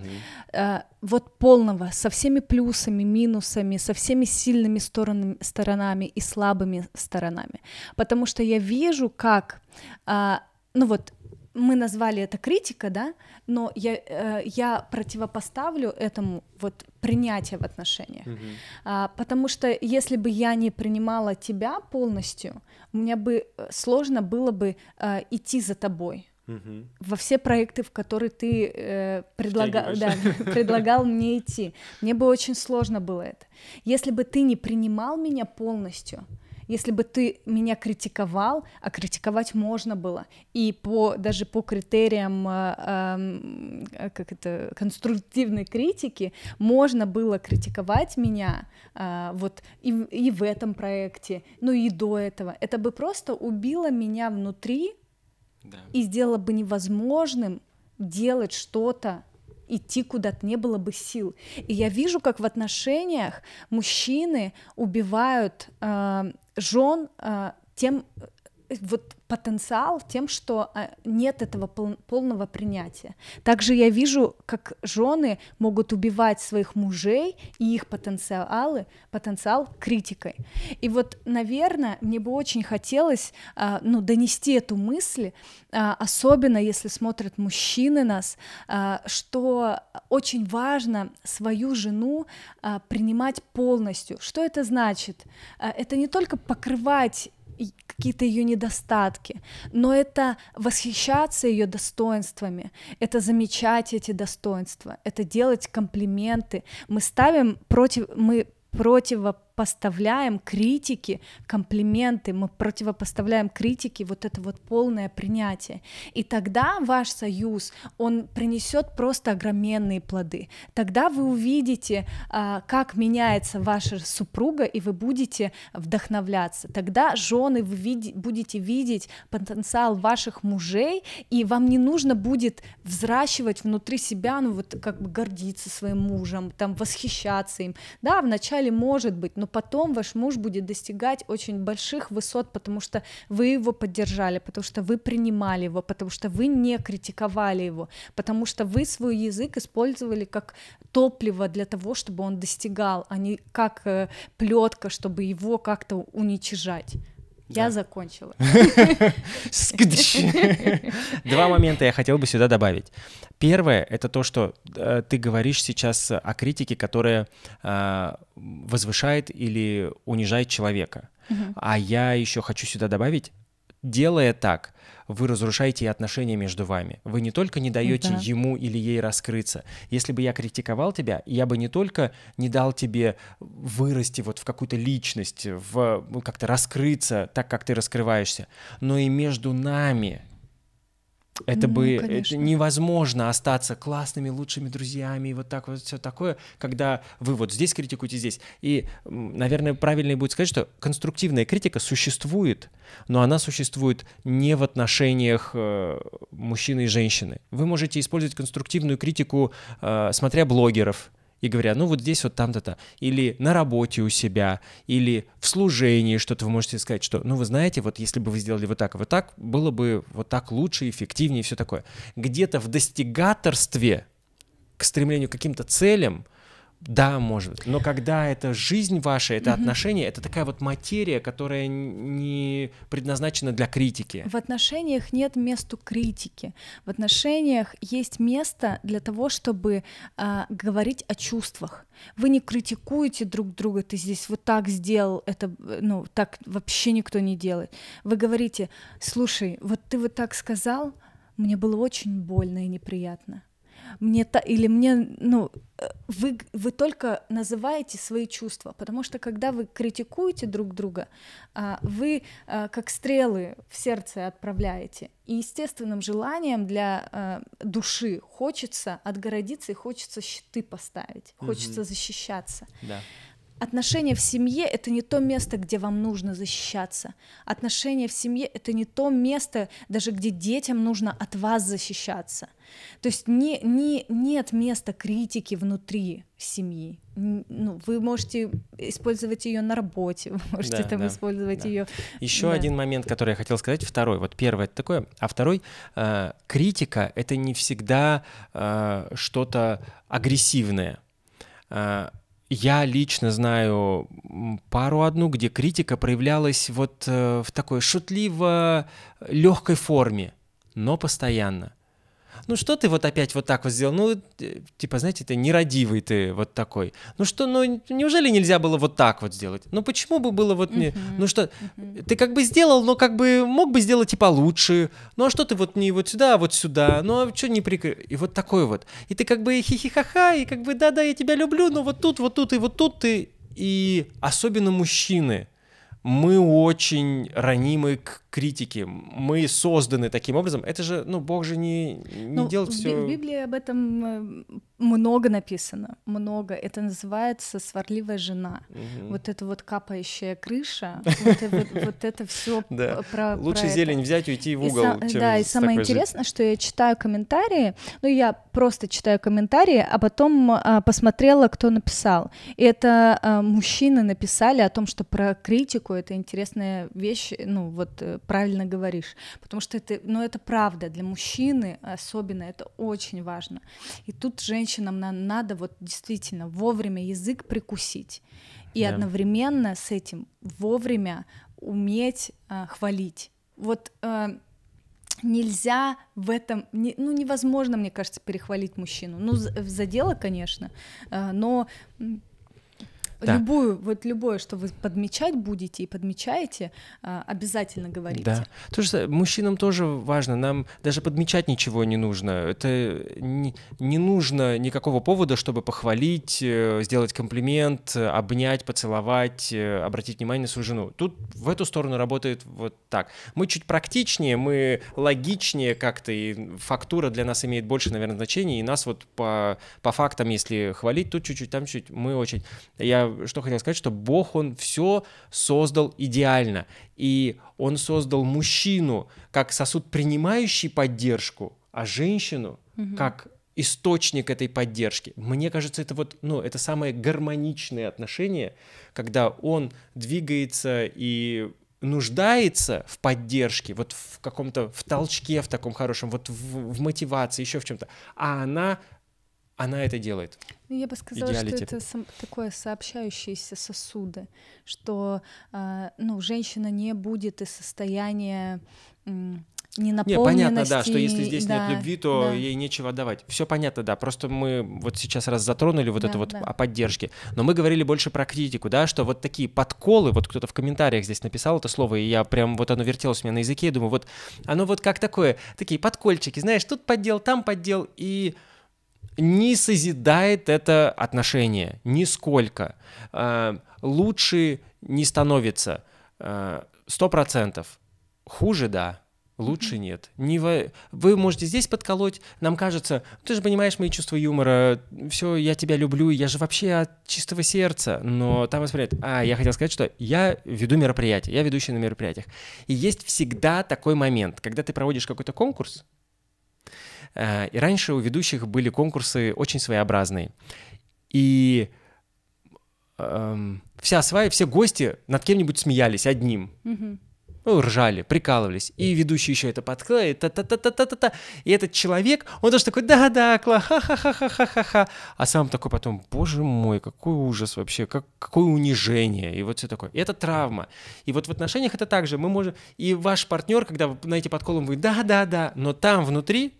Э, вот полного, со всеми плюсами, минусами, со всеми сильными сторонами, сторонами и слабыми сторонами. Потому что я вижу, как... Э, ну вот мы назвали это критика, да, но я, э, я противопоставлю этому вот принятие в отношениях. Mm-hmm. А, потому что если бы я не принимала тебя полностью, мне бы э, сложно было бы э, идти за тобой. Mm-hmm. во все проекты, в которые ты э, предлага... да, предлагал мне идти. Мне бы очень сложно было это. Если бы ты не принимал меня полностью, mm если бы ты меня критиковал, а критиковать можно было, и по, даже по критериям э, эм, э как это, конструктивной критики можно было критиковать меня э, вот и, и в этом проекте, ну и до этого. Это бы просто убило меня внутри да. и сделало бы невозможным делать что-то идти куда-то не было бы сил. И я вижу, как в отношениях мужчины убивают э, жен э, тем, э, вот потенциал тем, что э, нет этого полного принятия. Также я вижу, как жены могут убивать своих мужей и их потенциалы, потенциал критикой. И вот, наверное, мне бы очень хотелось э, ну, донести эту мысль, э, особенно если смотрят мужчины нас, что очень важно свою жену принимать полностью. Что это значит? Это не только покрывать какие-то ее недостатки, но это восхищаться ее достоинствами, это замечать эти достоинства, это делать комплименты. Мы ставим против, мы противо поставляем критики, комплименты, мы противопоставляем критике вот это вот полное принятие. И тогда ваш союз, он принесет просто огроменные плоды. Тогда вы увидите, а, как меняется ваша супруга, и вы будете вдохновляться. Тогда жены вы будете видеть потенциал ваших мужей, и вам не нужно будет взращивать внутри себя, ну вот как бы гордиться своим мужем, там восхищаться им. Да, вначале может быть, но но потом ваш муж будет достигать очень больших высот, потому что вы его поддержали, потому что вы принимали его, потому что вы не критиковали его, потому что вы свой язык использовали как топливо для того, чтобы он достигал, а не как э, плетка, чтобы его как-то уничижать. Я да. закончила.
Два момента я хотел бы сюда добавить. Первое — это то, что э, ты говоришь сейчас о критике, которая э, возвышает или унижает человека. Угу. А я еще хочу сюда добавить, делая так — вы разрушаете и отношения между вами. Вы не только не даете да. ему или ей раскрыться. Если бы я критиковал тебя, я бы не только не дал тебе вырасти вот в какую-то личность, в ну, как-то раскрыться так, как ты раскрываешься, но и между нами это ну, бы это невозможно остаться классными, лучшими друзьями и вот так вот все такое, когда вы вот здесь критикуете, здесь. И, наверное, правильнее будет сказать, что конструктивная критика существует, но она существует не в отношениях э, мужчины и женщины. Вы можете использовать конструктивную критику, э, смотря блогеров, и говоря, ну вот здесь вот там-то-то, или на работе у себя, или в служении что-то вы можете сказать, что, ну вы знаете, вот если бы вы сделали вот так вот так, было бы вот так лучше, эффективнее и все такое. Где-то в достигаторстве к стремлению к каким-то целям – да, может. Но когда это жизнь ваша, это угу. отношения, это такая вот материя, которая не предназначена для критики.
В отношениях нет места критики. В отношениях есть место для того, чтобы э, говорить о чувствах. Вы не критикуете друг друга, ты здесь вот так сделал, это, ну, так вообще никто не делает. Вы говорите, слушай, вот ты вот так сказал, мне было очень больно и неприятно мне та или мне, ну, э, вы, вы только называете свои чувства, потому что когда вы критикуете друг друга, а, вы а, как стрелы в сердце отправляете. И естественным желанием для а, души хочется отгородиться и хочется щиты поставить, хочется угу. защищаться. Да. Отношения в семье — это не то место, где вам нужно защищаться. Отношения в семье — это не то место, даже где детям нужно от вас защищаться. То есть не, не, нет места критики внутри семьи. Ну, вы можете использовать ее на работе, вы можете да, там да, использовать да. ее. Еще да. один
момент, который я хотел сказать, второй. Вот первый это такое, а второй э, критика это не всегда э, что-то агрессивное. Э, я лично знаю пару одну, где критика проявлялась вот э, в такой шутливо э, легкой форме, но постоянно ну что ты вот опять вот так вот сделал? Ну, э, типа, знаете, ты нерадивый ты вот такой. Ну что, ну неужели нельзя было вот так вот сделать? Ну почему бы было вот не... Ну что, ты как бы сделал, но как бы мог бы сделать и типа, получше. Ну а что ты вот не вот сюда, а вот сюда? Ну а что не прикры... И вот такой вот. И ты как бы хихихаха, и как бы да-да, я тебя люблю, но вот тут, вот тут и вот тут ты... И особенно мужчины, мы очень ранимы к критике, мы созданы таким образом. Это же, ну, Бог же не, не ну, делает все. В
Библии об этом э, много написано, много. Это называется сварливая жена. Угу. Вот это вот капающая крыша, вот это все про Лучше зелень взять и уйти в угол. Да, и самое интересное, что я читаю комментарии, ну, я просто читаю комментарии, а потом а, посмотрела, кто написал. И это а, мужчины написали о том, что про критику это интересная вещь, ну вот э, правильно говоришь, потому что это, ну это правда для мужчины особенно это очень важно. И тут женщинам надо вот действительно вовремя язык прикусить и yeah. одновременно с этим вовремя уметь э, хвалить. Вот э, нельзя в этом, не, ну невозможно, мне кажется, перехвалить мужчину. Ну, за, за дело, конечно, э, но да. Любую, вот любое, что вы подмечать будете и подмечаете, а, обязательно говорите. Да.
то Тоже мужчинам тоже важно, нам даже подмечать ничего не нужно. Это не, не нужно никакого повода, чтобы похвалить, э, сделать комплимент, обнять, поцеловать, э, обратить внимание на свою жену. Тут в эту сторону работает вот так. Мы чуть практичнее, мы логичнее как-то, и фактура для нас имеет больше, наверное, значения, и нас вот по, по фактам, если хвалить, тут чуть-чуть, там чуть, мы очень... Я что хотел сказать, что Бог, Он все создал идеально. И Он создал мужчину как сосуд, принимающий поддержку, а женщину угу. как источник этой поддержки. Мне кажется, это вот, ну, это самое гармоничное отношение, когда он двигается и нуждается в поддержке, вот в каком-то, в толчке в таком хорошем, вот в, в мотивации, еще в чем-то, а она она это делает. Ну, я бы сказала, Идеалити. что
это такое сообщающиеся сосуды, что а, ну, женщина не будет из состояния э, ненаполненности. Не, понятно, да, что если здесь да, нет любви, то да. ей
нечего давать. Все понятно, да. Просто мы вот сейчас раз затронули вот да, это вот да. о поддержке. Но мы говорили больше про критику, да, что вот такие подколы, вот кто-то в комментариях здесь написал это слово, и я прям вот оно вертелось у меня на языке, я думаю, вот оно вот как такое, такие подкольчики, знаешь, тут поддел, там поддел, и не созидает это отношение нисколько. Э, лучше не становится. Э, сто процентов. Хуже, да. Лучше нет. Не вы Вы можете здесь подколоть. Нам кажется, ты же понимаешь мои чувства юмора. Все, я тебя люблю. Я же вообще от чистого сердца. Но там воспринимают. А, я хотел сказать, что я веду мероприятие. Я ведущий на мероприятиях. И есть всегда такой момент, когда ты проводишь какой-то конкурс, Э, и раньше у ведущих были конкурсы очень своеобразные. И эм, вся свая, все гости над кем-нибудь смеялись одним. Mm-hmm. Ну, ржали, прикалывались. И ведущий еще это подклеит, та-та-та-та-та-та-та. И этот человек, он даже такой, да-да, кла, ха-ха-ха-ха-ха-ха. А сам такой потом, боже мой, какой ужас вообще, как, какое унижение. И вот все такое. И это травма. И вот в отношениях это также. Мы можем... И ваш партнер, когда вы на эти подколом, вы да-да-да, но там внутри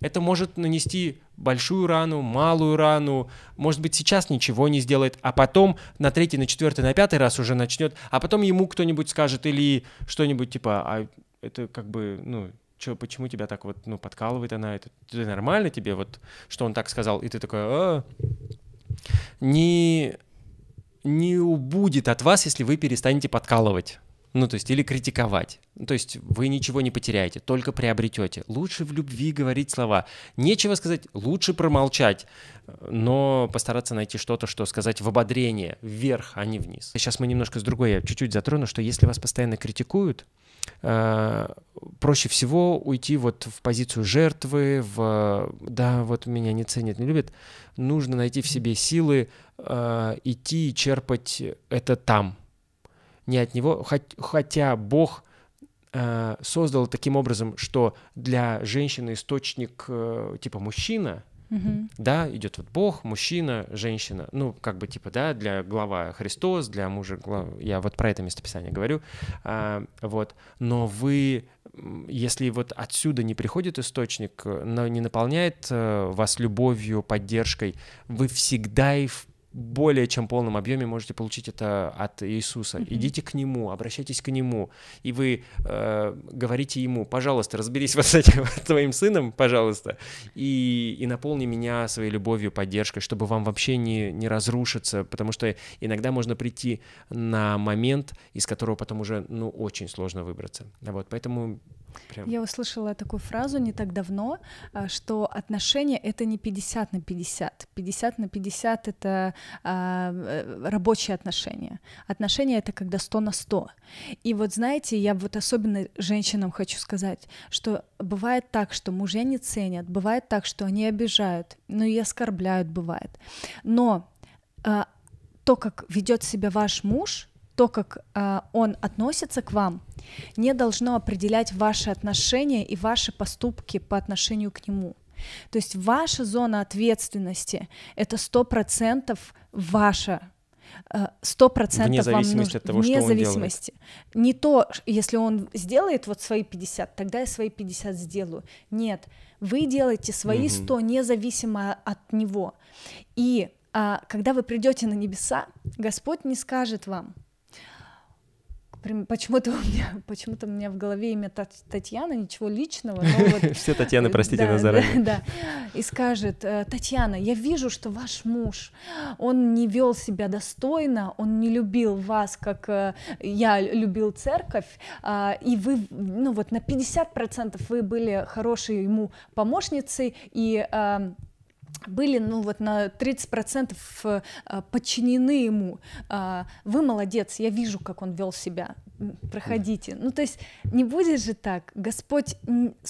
это может нанести большую рану, малую рану, может быть, сейчас ничего не сделает, а потом на третий, на четвертый, на пятый раз уже начнет, а потом ему кто-нибудь скажет или что-нибудь типа, а это как бы, ну, чё, почему тебя так вот, ну, подкалывает она, это, это нормально тебе, вот, что он так сказал, и ты такой, а, не, не убудет от вас, если вы перестанете подкалывать. Ну, то есть, или критиковать. Ну, то есть, вы ничего не потеряете, только приобретете. Лучше в любви говорить слова. Нечего сказать, лучше промолчать, но постараться найти что-то, что сказать в ободрение, вверх, а не вниз. Сейчас мы немножко с другой, я чуть-чуть затрону, что если вас постоянно критикуют, э, проще всего уйти вот в позицию жертвы, в «да, вот меня не ценят, не любят». Нужно найти в себе силы э, идти и черпать это там – не от него, хотя Бог э, создал таким образом, что для женщины источник э, типа мужчина, угу. да, идет вот Бог, мужчина, женщина, ну как бы типа да, для глава Христос, для мужа глава, я вот про это местописание говорю, а, вот, но вы если вот отсюда не приходит источник, э, но не наполняет вас любовью, поддержкой, вы всегда и в более чем полном объеме можете получить это от Иисуса. Mm-hmm. Идите к Нему, обращайтесь к Нему, и вы э, говорите Ему, пожалуйста, разберись вот с этим твоим сыном, пожалуйста, и, и наполни меня своей любовью, поддержкой, чтобы вам вообще не, не разрушиться, потому что иногда можно прийти на момент, из которого потом уже, ну, очень сложно выбраться. Вот, поэтому Прям.
Я услышала такую фразу не так давно, а, что отношения это не 50 на 50. 50 на 50 это а, э, рабочие отношения. Отношения это когда 100 на 100. И вот знаете, я вот особенно женщинам хочу сказать, что бывает так, что мужья не ценят, бывает так, что они обижают, ну и оскорбляют бывает. Но а, то, как ведет себя ваш муж, то, как э, он относится к вам, не должно определять ваши отношения и ваши поступки по отношению к нему. То есть ваша зона ответственности — это сто процентов ваша э, сто процентов вам нужно. От того, вне что зависимости. Он делает. Не то, если он сделает вот свои 50, тогда я свои 50 сделаю. Нет, вы делаете свои 100 угу. независимо от него. И а, когда вы придете на небеса, Господь не скажет вам, почему-то у меня, почему-то у меня в голове имя Татьяна, ничего личного. Все Татьяны, э, простите да, заранее. да, и скажет, э, Татьяна, я вижу, что ваш муж, он не вел себя достойно, он не любил вас, как э, я любил церковь, а, и вы, ну вот на 50% вы были хорошей ему помощницей, и были, ну вот на 30% э, подчинены ему. А, вы молодец, я вижу, как он вел себя. Проходите. Ну то есть не будет же так. Господь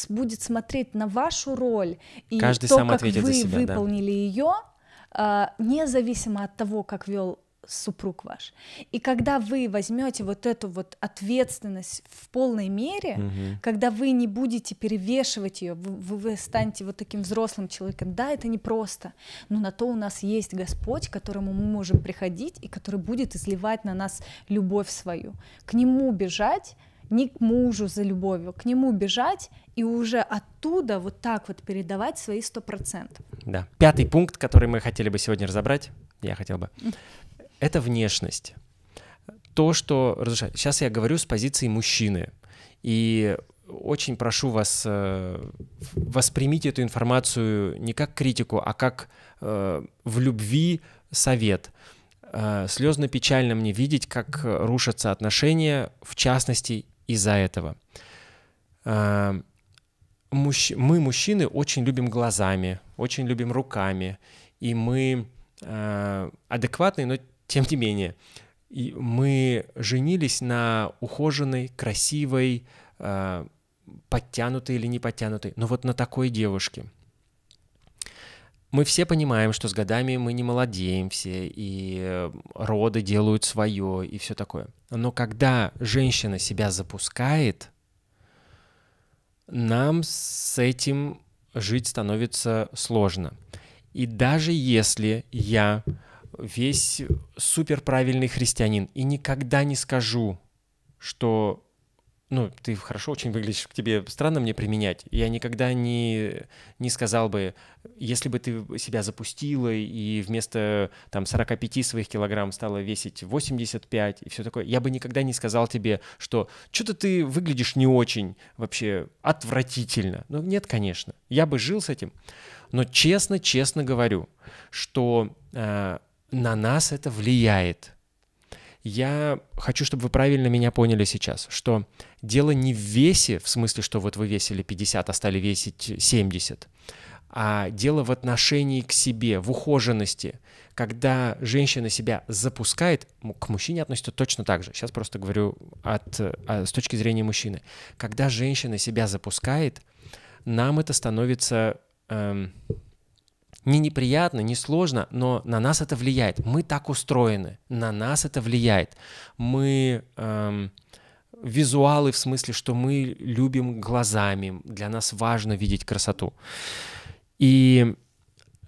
будет смотреть на вашу роль и Каждый то, сам как вы себя, выполнили да. ее, независимо от того, как вел супруг ваш. И когда вы возьмете вот эту вот ответственность в полной мере, угу. когда вы не будете перевешивать ее, вы, вы станете вот таким взрослым человеком. Да, это непросто, но на то у нас есть Господь, к которому мы можем приходить и который будет изливать на нас любовь свою. К нему бежать не к мужу за любовью, к нему бежать и уже оттуда вот так вот передавать свои сто процентов.
Да. Пятый пункт, который мы хотели бы сегодня разобрать, я хотел бы, это внешность. То, что разрушает. Сейчас я говорю с позиции мужчины. И очень прошу вас, э, воспримите эту информацию не как критику, а как э, в любви совет. Э, Слезно печально мне видеть, как рушатся отношения, в частности, из-за этого. Мужч... Мы, мужчины, очень любим глазами, очень любим руками, и мы адекватные, но тем не менее, мы женились на ухоженной, красивой, э, подтянутой или не подтянутой, но вот на такой девушке. Мы все понимаем, что с годами мы не молодеем все, и э, роды делают свое, и все такое. Но когда женщина себя запускает, нам с этим жить становится сложно. И даже если я весь суперправильный христианин. И никогда не скажу, что ну, ты хорошо очень выглядишь, к тебе странно мне применять. Я никогда не, не сказал бы, если бы ты себя запустила и вместо там 45 своих килограмм стала весить 85 и все такое, я бы никогда не сказал тебе, что что-то ты выглядишь не очень, вообще отвратительно. Ну, нет, конечно. Я бы жил с этим. Но честно-честно говорю, что э, на нас это влияет. Я хочу, чтобы вы правильно меня поняли сейчас, что дело не в весе, в смысле, что вот вы весили 50, а стали весить 70, а дело в отношении к себе, в ухоженности. Когда женщина себя запускает, к мужчине относится точно так же. Сейчас просто говорю от, а, с точки зрения мужчины. Когда женщина себя запускает, нам это становится... Эм, не неприятно, не сложно, но на нас это влияет. Мы так устроены, на нас это влияет. Мы эм, визуалы в смысле, что мы любим глазами, для нас важно видеть красоту. И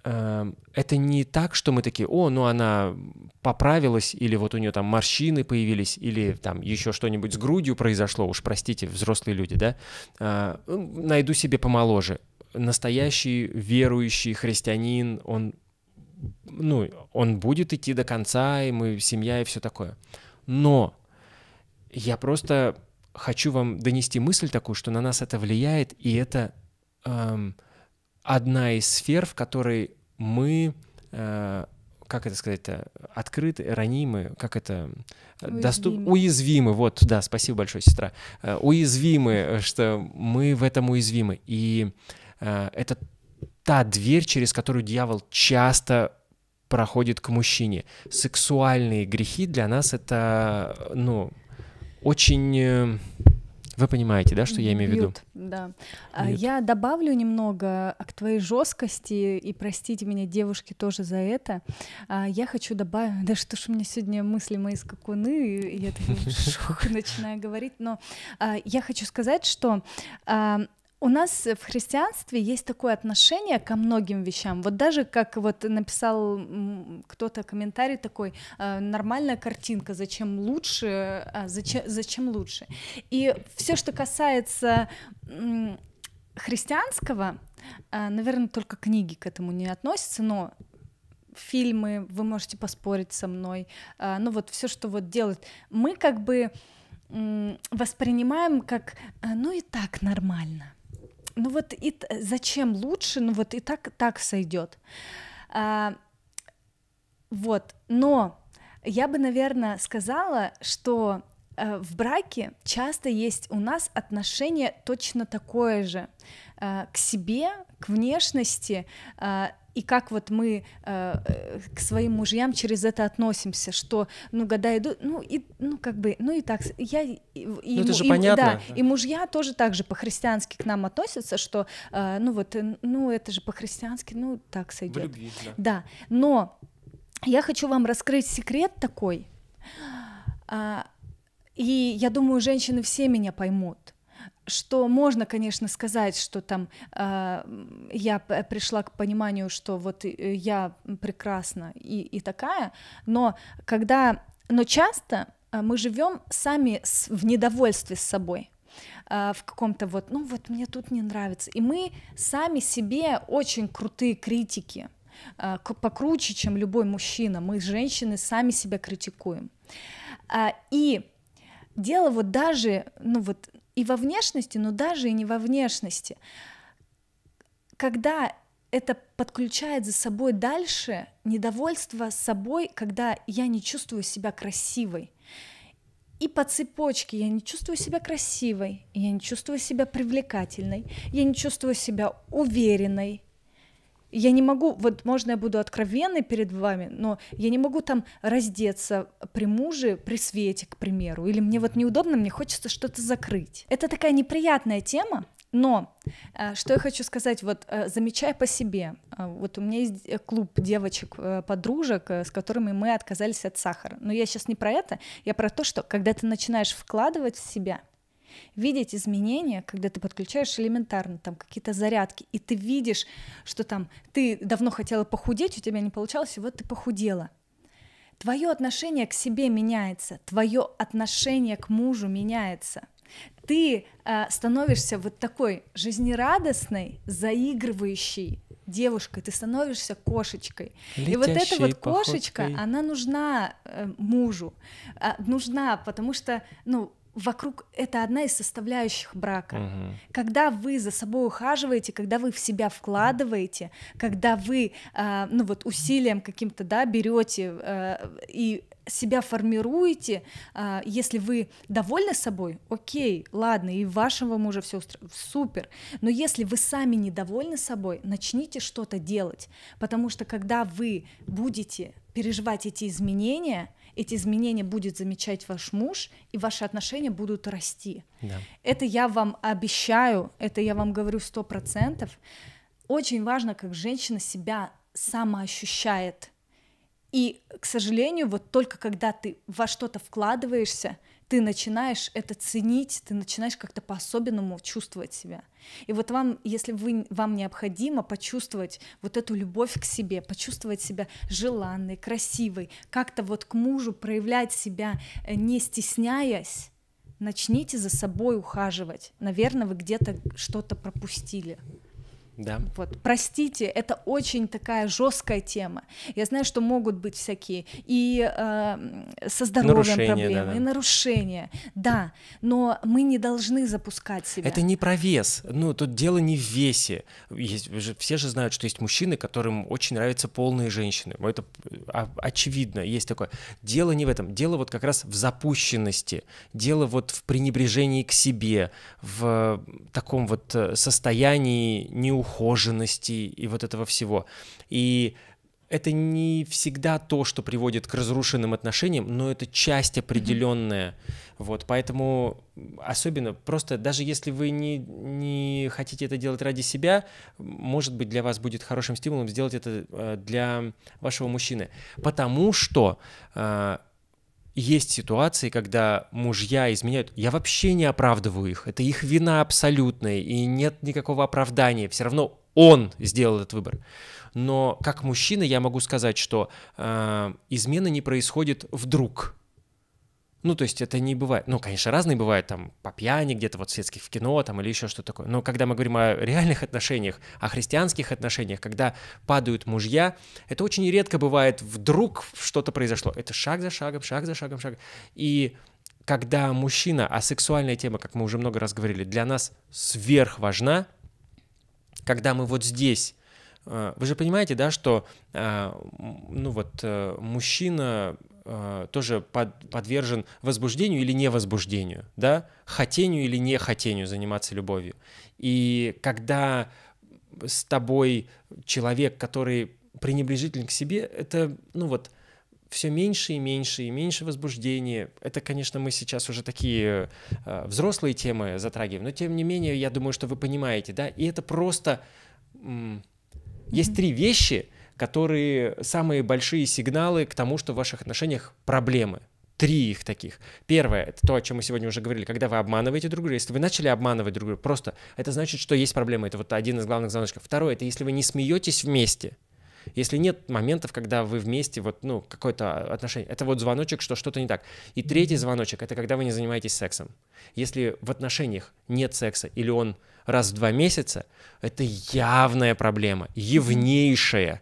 эм, это не так, что мы такие, о, ну она поправилась, или вот у нее там морщины появились, или там еще что-нибудь с грудью произошло, уж простите, взрослые люди, да, э, ну, найду себе помоложе настоящий верующий христианин, он, ну, он будет идти до конца, и мы семья, и все такое. Но я просто хочу вам донести мысль такую, что на нас это влияет, и это эм, одна из сфер, в которой мы, э, как это сказать-то, открыты, ранимы, как это, э, уязвимы. Доступ, уязвимы, вот, да, спасибо большое, сестра, э, уязвимы, э, что мы в этом уязвимы, и Э, это та дверь, через которую дьявол часто проходит к мужчине. Сексуальные грехи для нас это, ну, очень... Э, вы понимаете, да, что я имею в виду?
Да. Бьют. А я добавлю немного а, к твоей жесткости и простите меня, девушки, тоже за это. А, я хочу добавить, да что ж у меня сегодня мысли мои скакуны, и я так начинаю говорить, но я хочу сказать, что у нас в христианстве есть такое отношение ко многим вещам. Вот даже как вот написал кто-то комментарий такой, э, нормальная картинка, зачем лучше, а, зачем, зачем лучше. И все, что касается христианского, э, наверное, только книги к этому не относятся, но фильмы, вы можете поспорить со мной, э, ну вот все, что вот делают, мы как бы воспринимаем как, ну и так нормально ну вот и зачем лучше, ну вот и так так сойдет. А, вот, но я бы, наверное, сказала, что э, в браке часто есть у нас отношение точно такое же э, к себе, к внешности, э, и как вот мы э, э, к своим мужьям через это относимся, что, ну, года идут, ну, и, ну, как бы, ну, и так, я, и, ну, и, это же и, понятно. Да, да, и мужья тоже так же по-христиански к нам относятся, что, э, ну, вот, ну, это же по-христиански, ну, так сойдет. В любви, да. Да, но я хочу вам раскрыть секрет такой, э, и я думаю, женщины все меня поймут, что можно, конечно, сказать, что там а, э, я пришла к пониманию, что вот э, я прекрасна и, и такая, но когда, но часто а, мы живем сами с, в недовольстве с собой а, в каком-то вот, ну вот мне тут не нравится. И мы сами себе очень крутые критики, покруче, чем любой мужчина. Мы, женщины, сами себя критикуем. и дело вот даже, ну вот и во внешности, но даже и не во внешности. Когда это подключает за собой дальше недовольство собой, когда я не чувствую себя красивой. И по цепочке я не чувствую себя красивой, я не чувствую себя привлекательной, я не чувствую себя уверенной, я не могу, вот можно я буду откровенной перед вами, но я не могу там раздеться при муже, при свете, к примеру, или мне вот неудобно, мне хочется что-то закрыть. Это такая неприятная тема, но э, что я хочу сказать, вот э, замечая по себе, э, вот у меня есть клуб девочек, подружек, с которыми мы отказались от сахара, но я сейчас не про это, я про то, что когда ты начинаешь вкладывать в себя — видеть изменения, когда ты подключаешь элементарно там какие-то зарядки, и ты видишь, что там ты давно хотела похудеть, у тебя не получалось, и вот ты похудела. Твое отношение к себе меняется, твое отношение к мужу меняется. Ты э, становишься вот такой жизнерадостной, заигрывающей девушкой, ты становишься кошечкой. Летящей, и вот эта вот кошечка, она нужна э, мужу, э, нужна, потому что, ну, вокруг это одна из составляющих брака. Угу. Когда вы за собой ухаживаете, когда вы в себя вкладываете, когда вы, э, ну вот усилием каким-то, да, берете э, и себя формируете, э, если вы довольны собой, окей, ладно, и вашего мужа все устра... супер, но если вы сами недовольны собой, начните что-то делать, потому что когда вы будете переживать эти изменения, эти изменения будет замечать ваш муж, и ваши отношения будут расти. Да. Это я вам обещаю, это я вам говорю сто процентов. Очень важно, как женщина себя самоощущает. И, к сожалению, вот только когда ты во что-то вкладываешься, ты начинаешь это ценить, ты начинаешь как-то по-особенному чувствовать себя. И вот вам, если вы, вам необходимо почувствовать вот эту любовь к себе, почувствовать себя желанной, красивой, как-то вот к мужу проявлять себя, э, не стесняясь, начните за собой ухаживать. Наверное, вы где-то что-то пропустили. Да. Вот, простите, это очень такая жесткая тема. Я знаю, что могут быть всякие и э, со здоровьем нарушения, проблемы, да, да. и нарушения, да, но мы не должны запускать себя. Это не
про вес, ну, тут дело не в весе. Есть, все же знают, что есть мужчины, которым очень нравятся полные женщины, это а, очевидно, есть такое. Дело не в этом, дело вот как раз в запущенности, дело вот в пренебрежении к себе, в э, таком вот э, состоянии неухода ухоженности и вот этого всего. И это не всегда то, что приводит к разрушенным отношениям, но это часть определенная. Вот, поэтому особенно просто даже если вы не, не хотите это делать ради себя, может быть, для вас будет хорошим стимулом сделать это э, для вашего мужчины. Потому что э, есть ситуации, когда мужья изменяют. Я вообще не оправдываю их. Это их вина абсолютная, и нет никакого оправдания. Все равно он сделал этот выбор. Но как мужчина я могу сказать, что э, измена не происходит вдруг. Ну, то есть это не бывает. Ну, конечно, разные бывают, там, по пьяни, где-то вот светских в кино, там, или еще что такое. Но когда мы говорим о реальных отношениях, о христианских отношениях, когда падают мужья, это очень редко бывает, вдруг что-то произошло. Это шаг за шагом, шаг за шагом, шаг. И когда мужчина, а сексуальная тема, как мы уже много раз говорили, для нас сверхважна, когда мы вот здесь э, вы же понимаете, да, что э, ну вот э, мужчина э, тоже под, подвержен возбуждению или невозбуждению, да, хотению или не хотению заниматься любовью. И когда с тобой человек, который пренебрежителен к себе, это, ну вот, все меньше и меньше и меньше возбуждения. Это, конечно, мы сейчас уже такие э, взрослые темы затрагиваем, но тем не менее, я думаю, что вы понимаете, да, и это просто... М- есть mm-hmm. три вещи, которые самые большие сигналы к тому, что в ваших отношениях проблемы. Три их таких. Первое, это то, о чем мы сегодня уже говорили, когда вы обманываете друг друга. Если вы начали обманывать друг друга, просто это значит, что есть проблема. Это вот один из главных звоночков. Второе, это если вы не смеетесь вместе, если нет моментов, когда вы вместе, вот, ну, какое-то отношение, это вот звоночек, что что-то не так. И третий звоночек — это когда вы не занимаетесь сексом. Если в отношениях нет секса или он раз в два месяца, это явная проблема, явнейшая.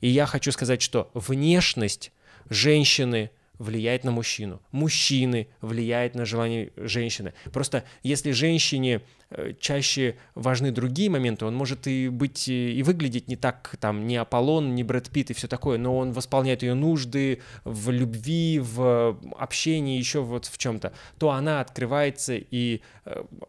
И я хочу сказать, что внешность женщины влияет на мужчину. Мужчины влияет на желание женщины. Просто если женщине Э, чаще важны другие моменты. Он может и быть э, и выглядеть не так, там, не Аполлон, не Брэд Питт и все такое, но он восполняет ее нужды в любви, в э, общении, еще вот в чем-то. То она открывается и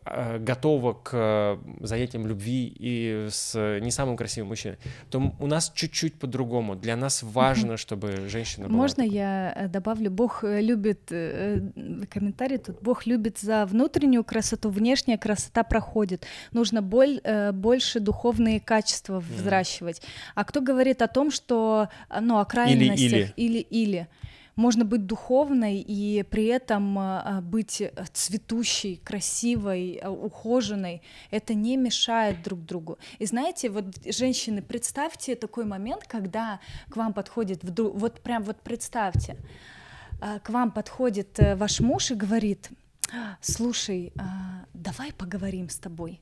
а, готова к занятиям любви и с не самым красивым мужчиной. То у нас чуть-чуть по-другому. Для нас важно, чтобы женщина была. Можно
такой. я добавлю? Бог любит комментарий тут. Бог любит за внутреннюю красоту, внешняя красота проходит. Нужно боль, э, больше духовные качества mm. А кто говорит о том, что, а, ну, о крайностях или-или можно быть духовной и при этом э, а, быть э, цветущей, красивой, ухоженной. Это не мешает друг другу. И знаете, вот женщины, представьте такой момент, когда к вам подходит вдруг, вот прям вот представьте, к вам подходит ваш муж и говорит, слушай, а, давай поговорим с тобой.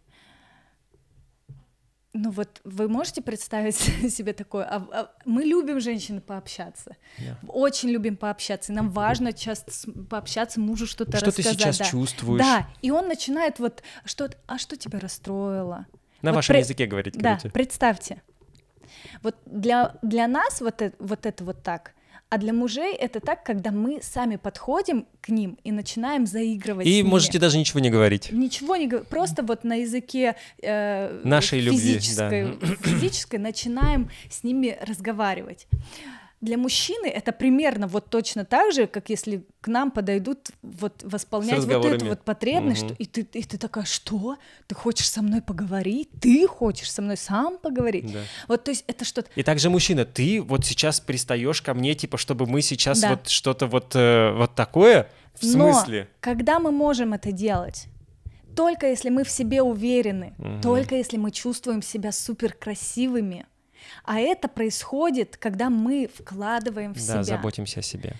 Ну вот вы можете представить себе такое? А, а, мы любим женщин пообщаться, yeah. очень любим пообщаться. и Нам важно часто пообщаться мужу что-то что рассказать. Что ты сейчас да. чувствуешь? Да, и он начинает вот что-то. А что тебя расстроило?
На вот вашем при... языке говорить. Да,
представьте. Вот для для нас вот это вот это вот так. А для мужей это так, когда мы сами подходим к ним и начинаем заигрывать. И можете даже ничего не говорить. Ничего не говорить, просто вот на языке э, нашей физической, любви, да. физической начинаем с ними разговаривать для мужчины это примерно вот точно так же, как если к нам подойдут вот восполнять вот эту вот потребность, угу. что, и, ты, и ты такая, что? Ты хочешь со мной поговорить? Ты хочешь со мной сам поговорить? Да. Вот, то есть это что-то... И также
мужчина, ты вот сейчас пристаешь ко мне, типа, чтобы мы сейчас да. вот что-то вот, э, вот такое? В Но смысле?
когда мы можем это делать? Только если мы в себе уверены, угу. только если мы чувствуем себя супер красивыми, а это происходит, когда мы вкладываем в да, себя. Да, заботимся о себе.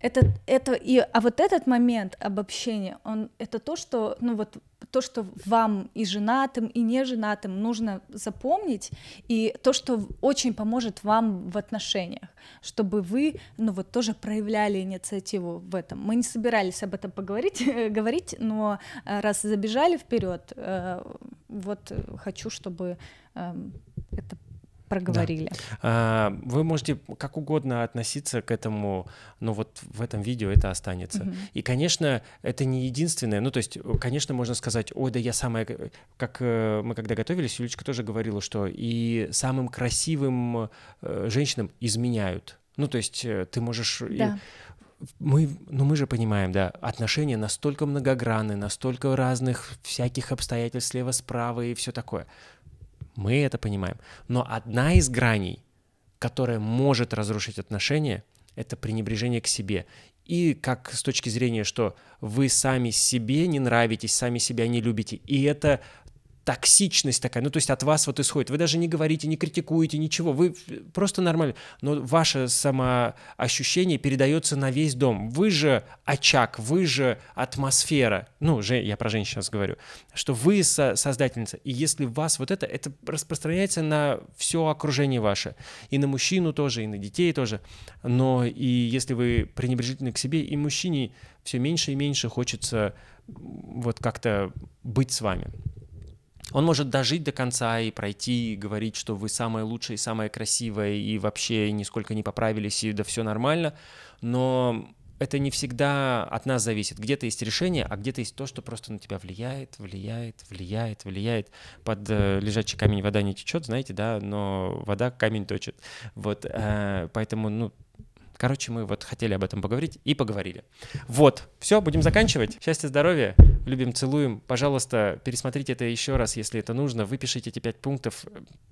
Это, это и, а вот этот момент обобщения, он это то, что, ну вот то, что вам и женатым, и неженатым нужно запомнить, и то, что очень поможет вам в отношениях, чтобы вы, ну вот тоже проявляли инициативу в этом. Мы не собирались об этом поговорить, говорить, но э, раз забежали вперед, э, вот э, хочу, чтобы эм, это проговорили.
Да. Вы можете как угодно относиться к этому, но вот в этом видео это останется. Угу. И, конечно, это не единственное. Ну, то есть, конечно, можно сказать, ой, да я самая... Как э, мы когда готовились, Юлечка тоже говорила, что и самым красивым э, женщинам изменяют. Ну, то есть э, ты можешь... Да. мы, ну мы же понимаем, да, отношения настолько многогранны, настолько разных всяких обстоятельств слева-справа и все такое, мы это понимаем. Но одна из граней, которая может разрушить отношения, это пренебрежение к себе. И как с точки зрения, что вы сами себе не нравитесь, сами себя не любите. И это токсичность такая, ну то есть от вас вот исходит. Вы даже не говорите, не критикуете, ничего, вы просто нормально. Но ваше самоощущение передается на весь дом. Вы же очаг, вы же атмосфера. Ну, же, я про женщин сейчас говорю. Что вы со создательница. И если вас вот это, это распространяется на все окружение ваше. И на мужчину тоже, и на детей тоже. Но и если вы пренебрежительны к себе, и мужчине все меньше и меньше хочется вот как-то быть с вами он может дожить до конца и пройти, и говорить, что вы самое лучшее, самое красивое и вообще нисколько не поправились, и да все нормально, но это не всегда от нас зависит. Где-то есть решение, а где-то есть то, что просто на тебя влияет, влияет, влияет, влияет. Под э, лежачий камень вода не течет, знаете, да, но вода камень точит. Вот, э, поэтому, ну, Короче, мы вот хотели об этом поговорить и поговорили. Вот, все, будем заканчивать. Счастья, здоровья, любим, целуем. Пожалуйста, пересмотрите это еще раз, если это нужно. Выпишите эти пять пунктов,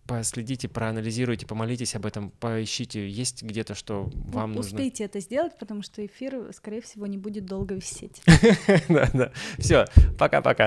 последите, проанализируйте, помолитесь об этом, поищите, есть где-то, что ну, вам ну, нужно.
Успейте это сделать, потому что эфир, скорее всего, не будет долго висеть.
Да, да. Все, пока-пока.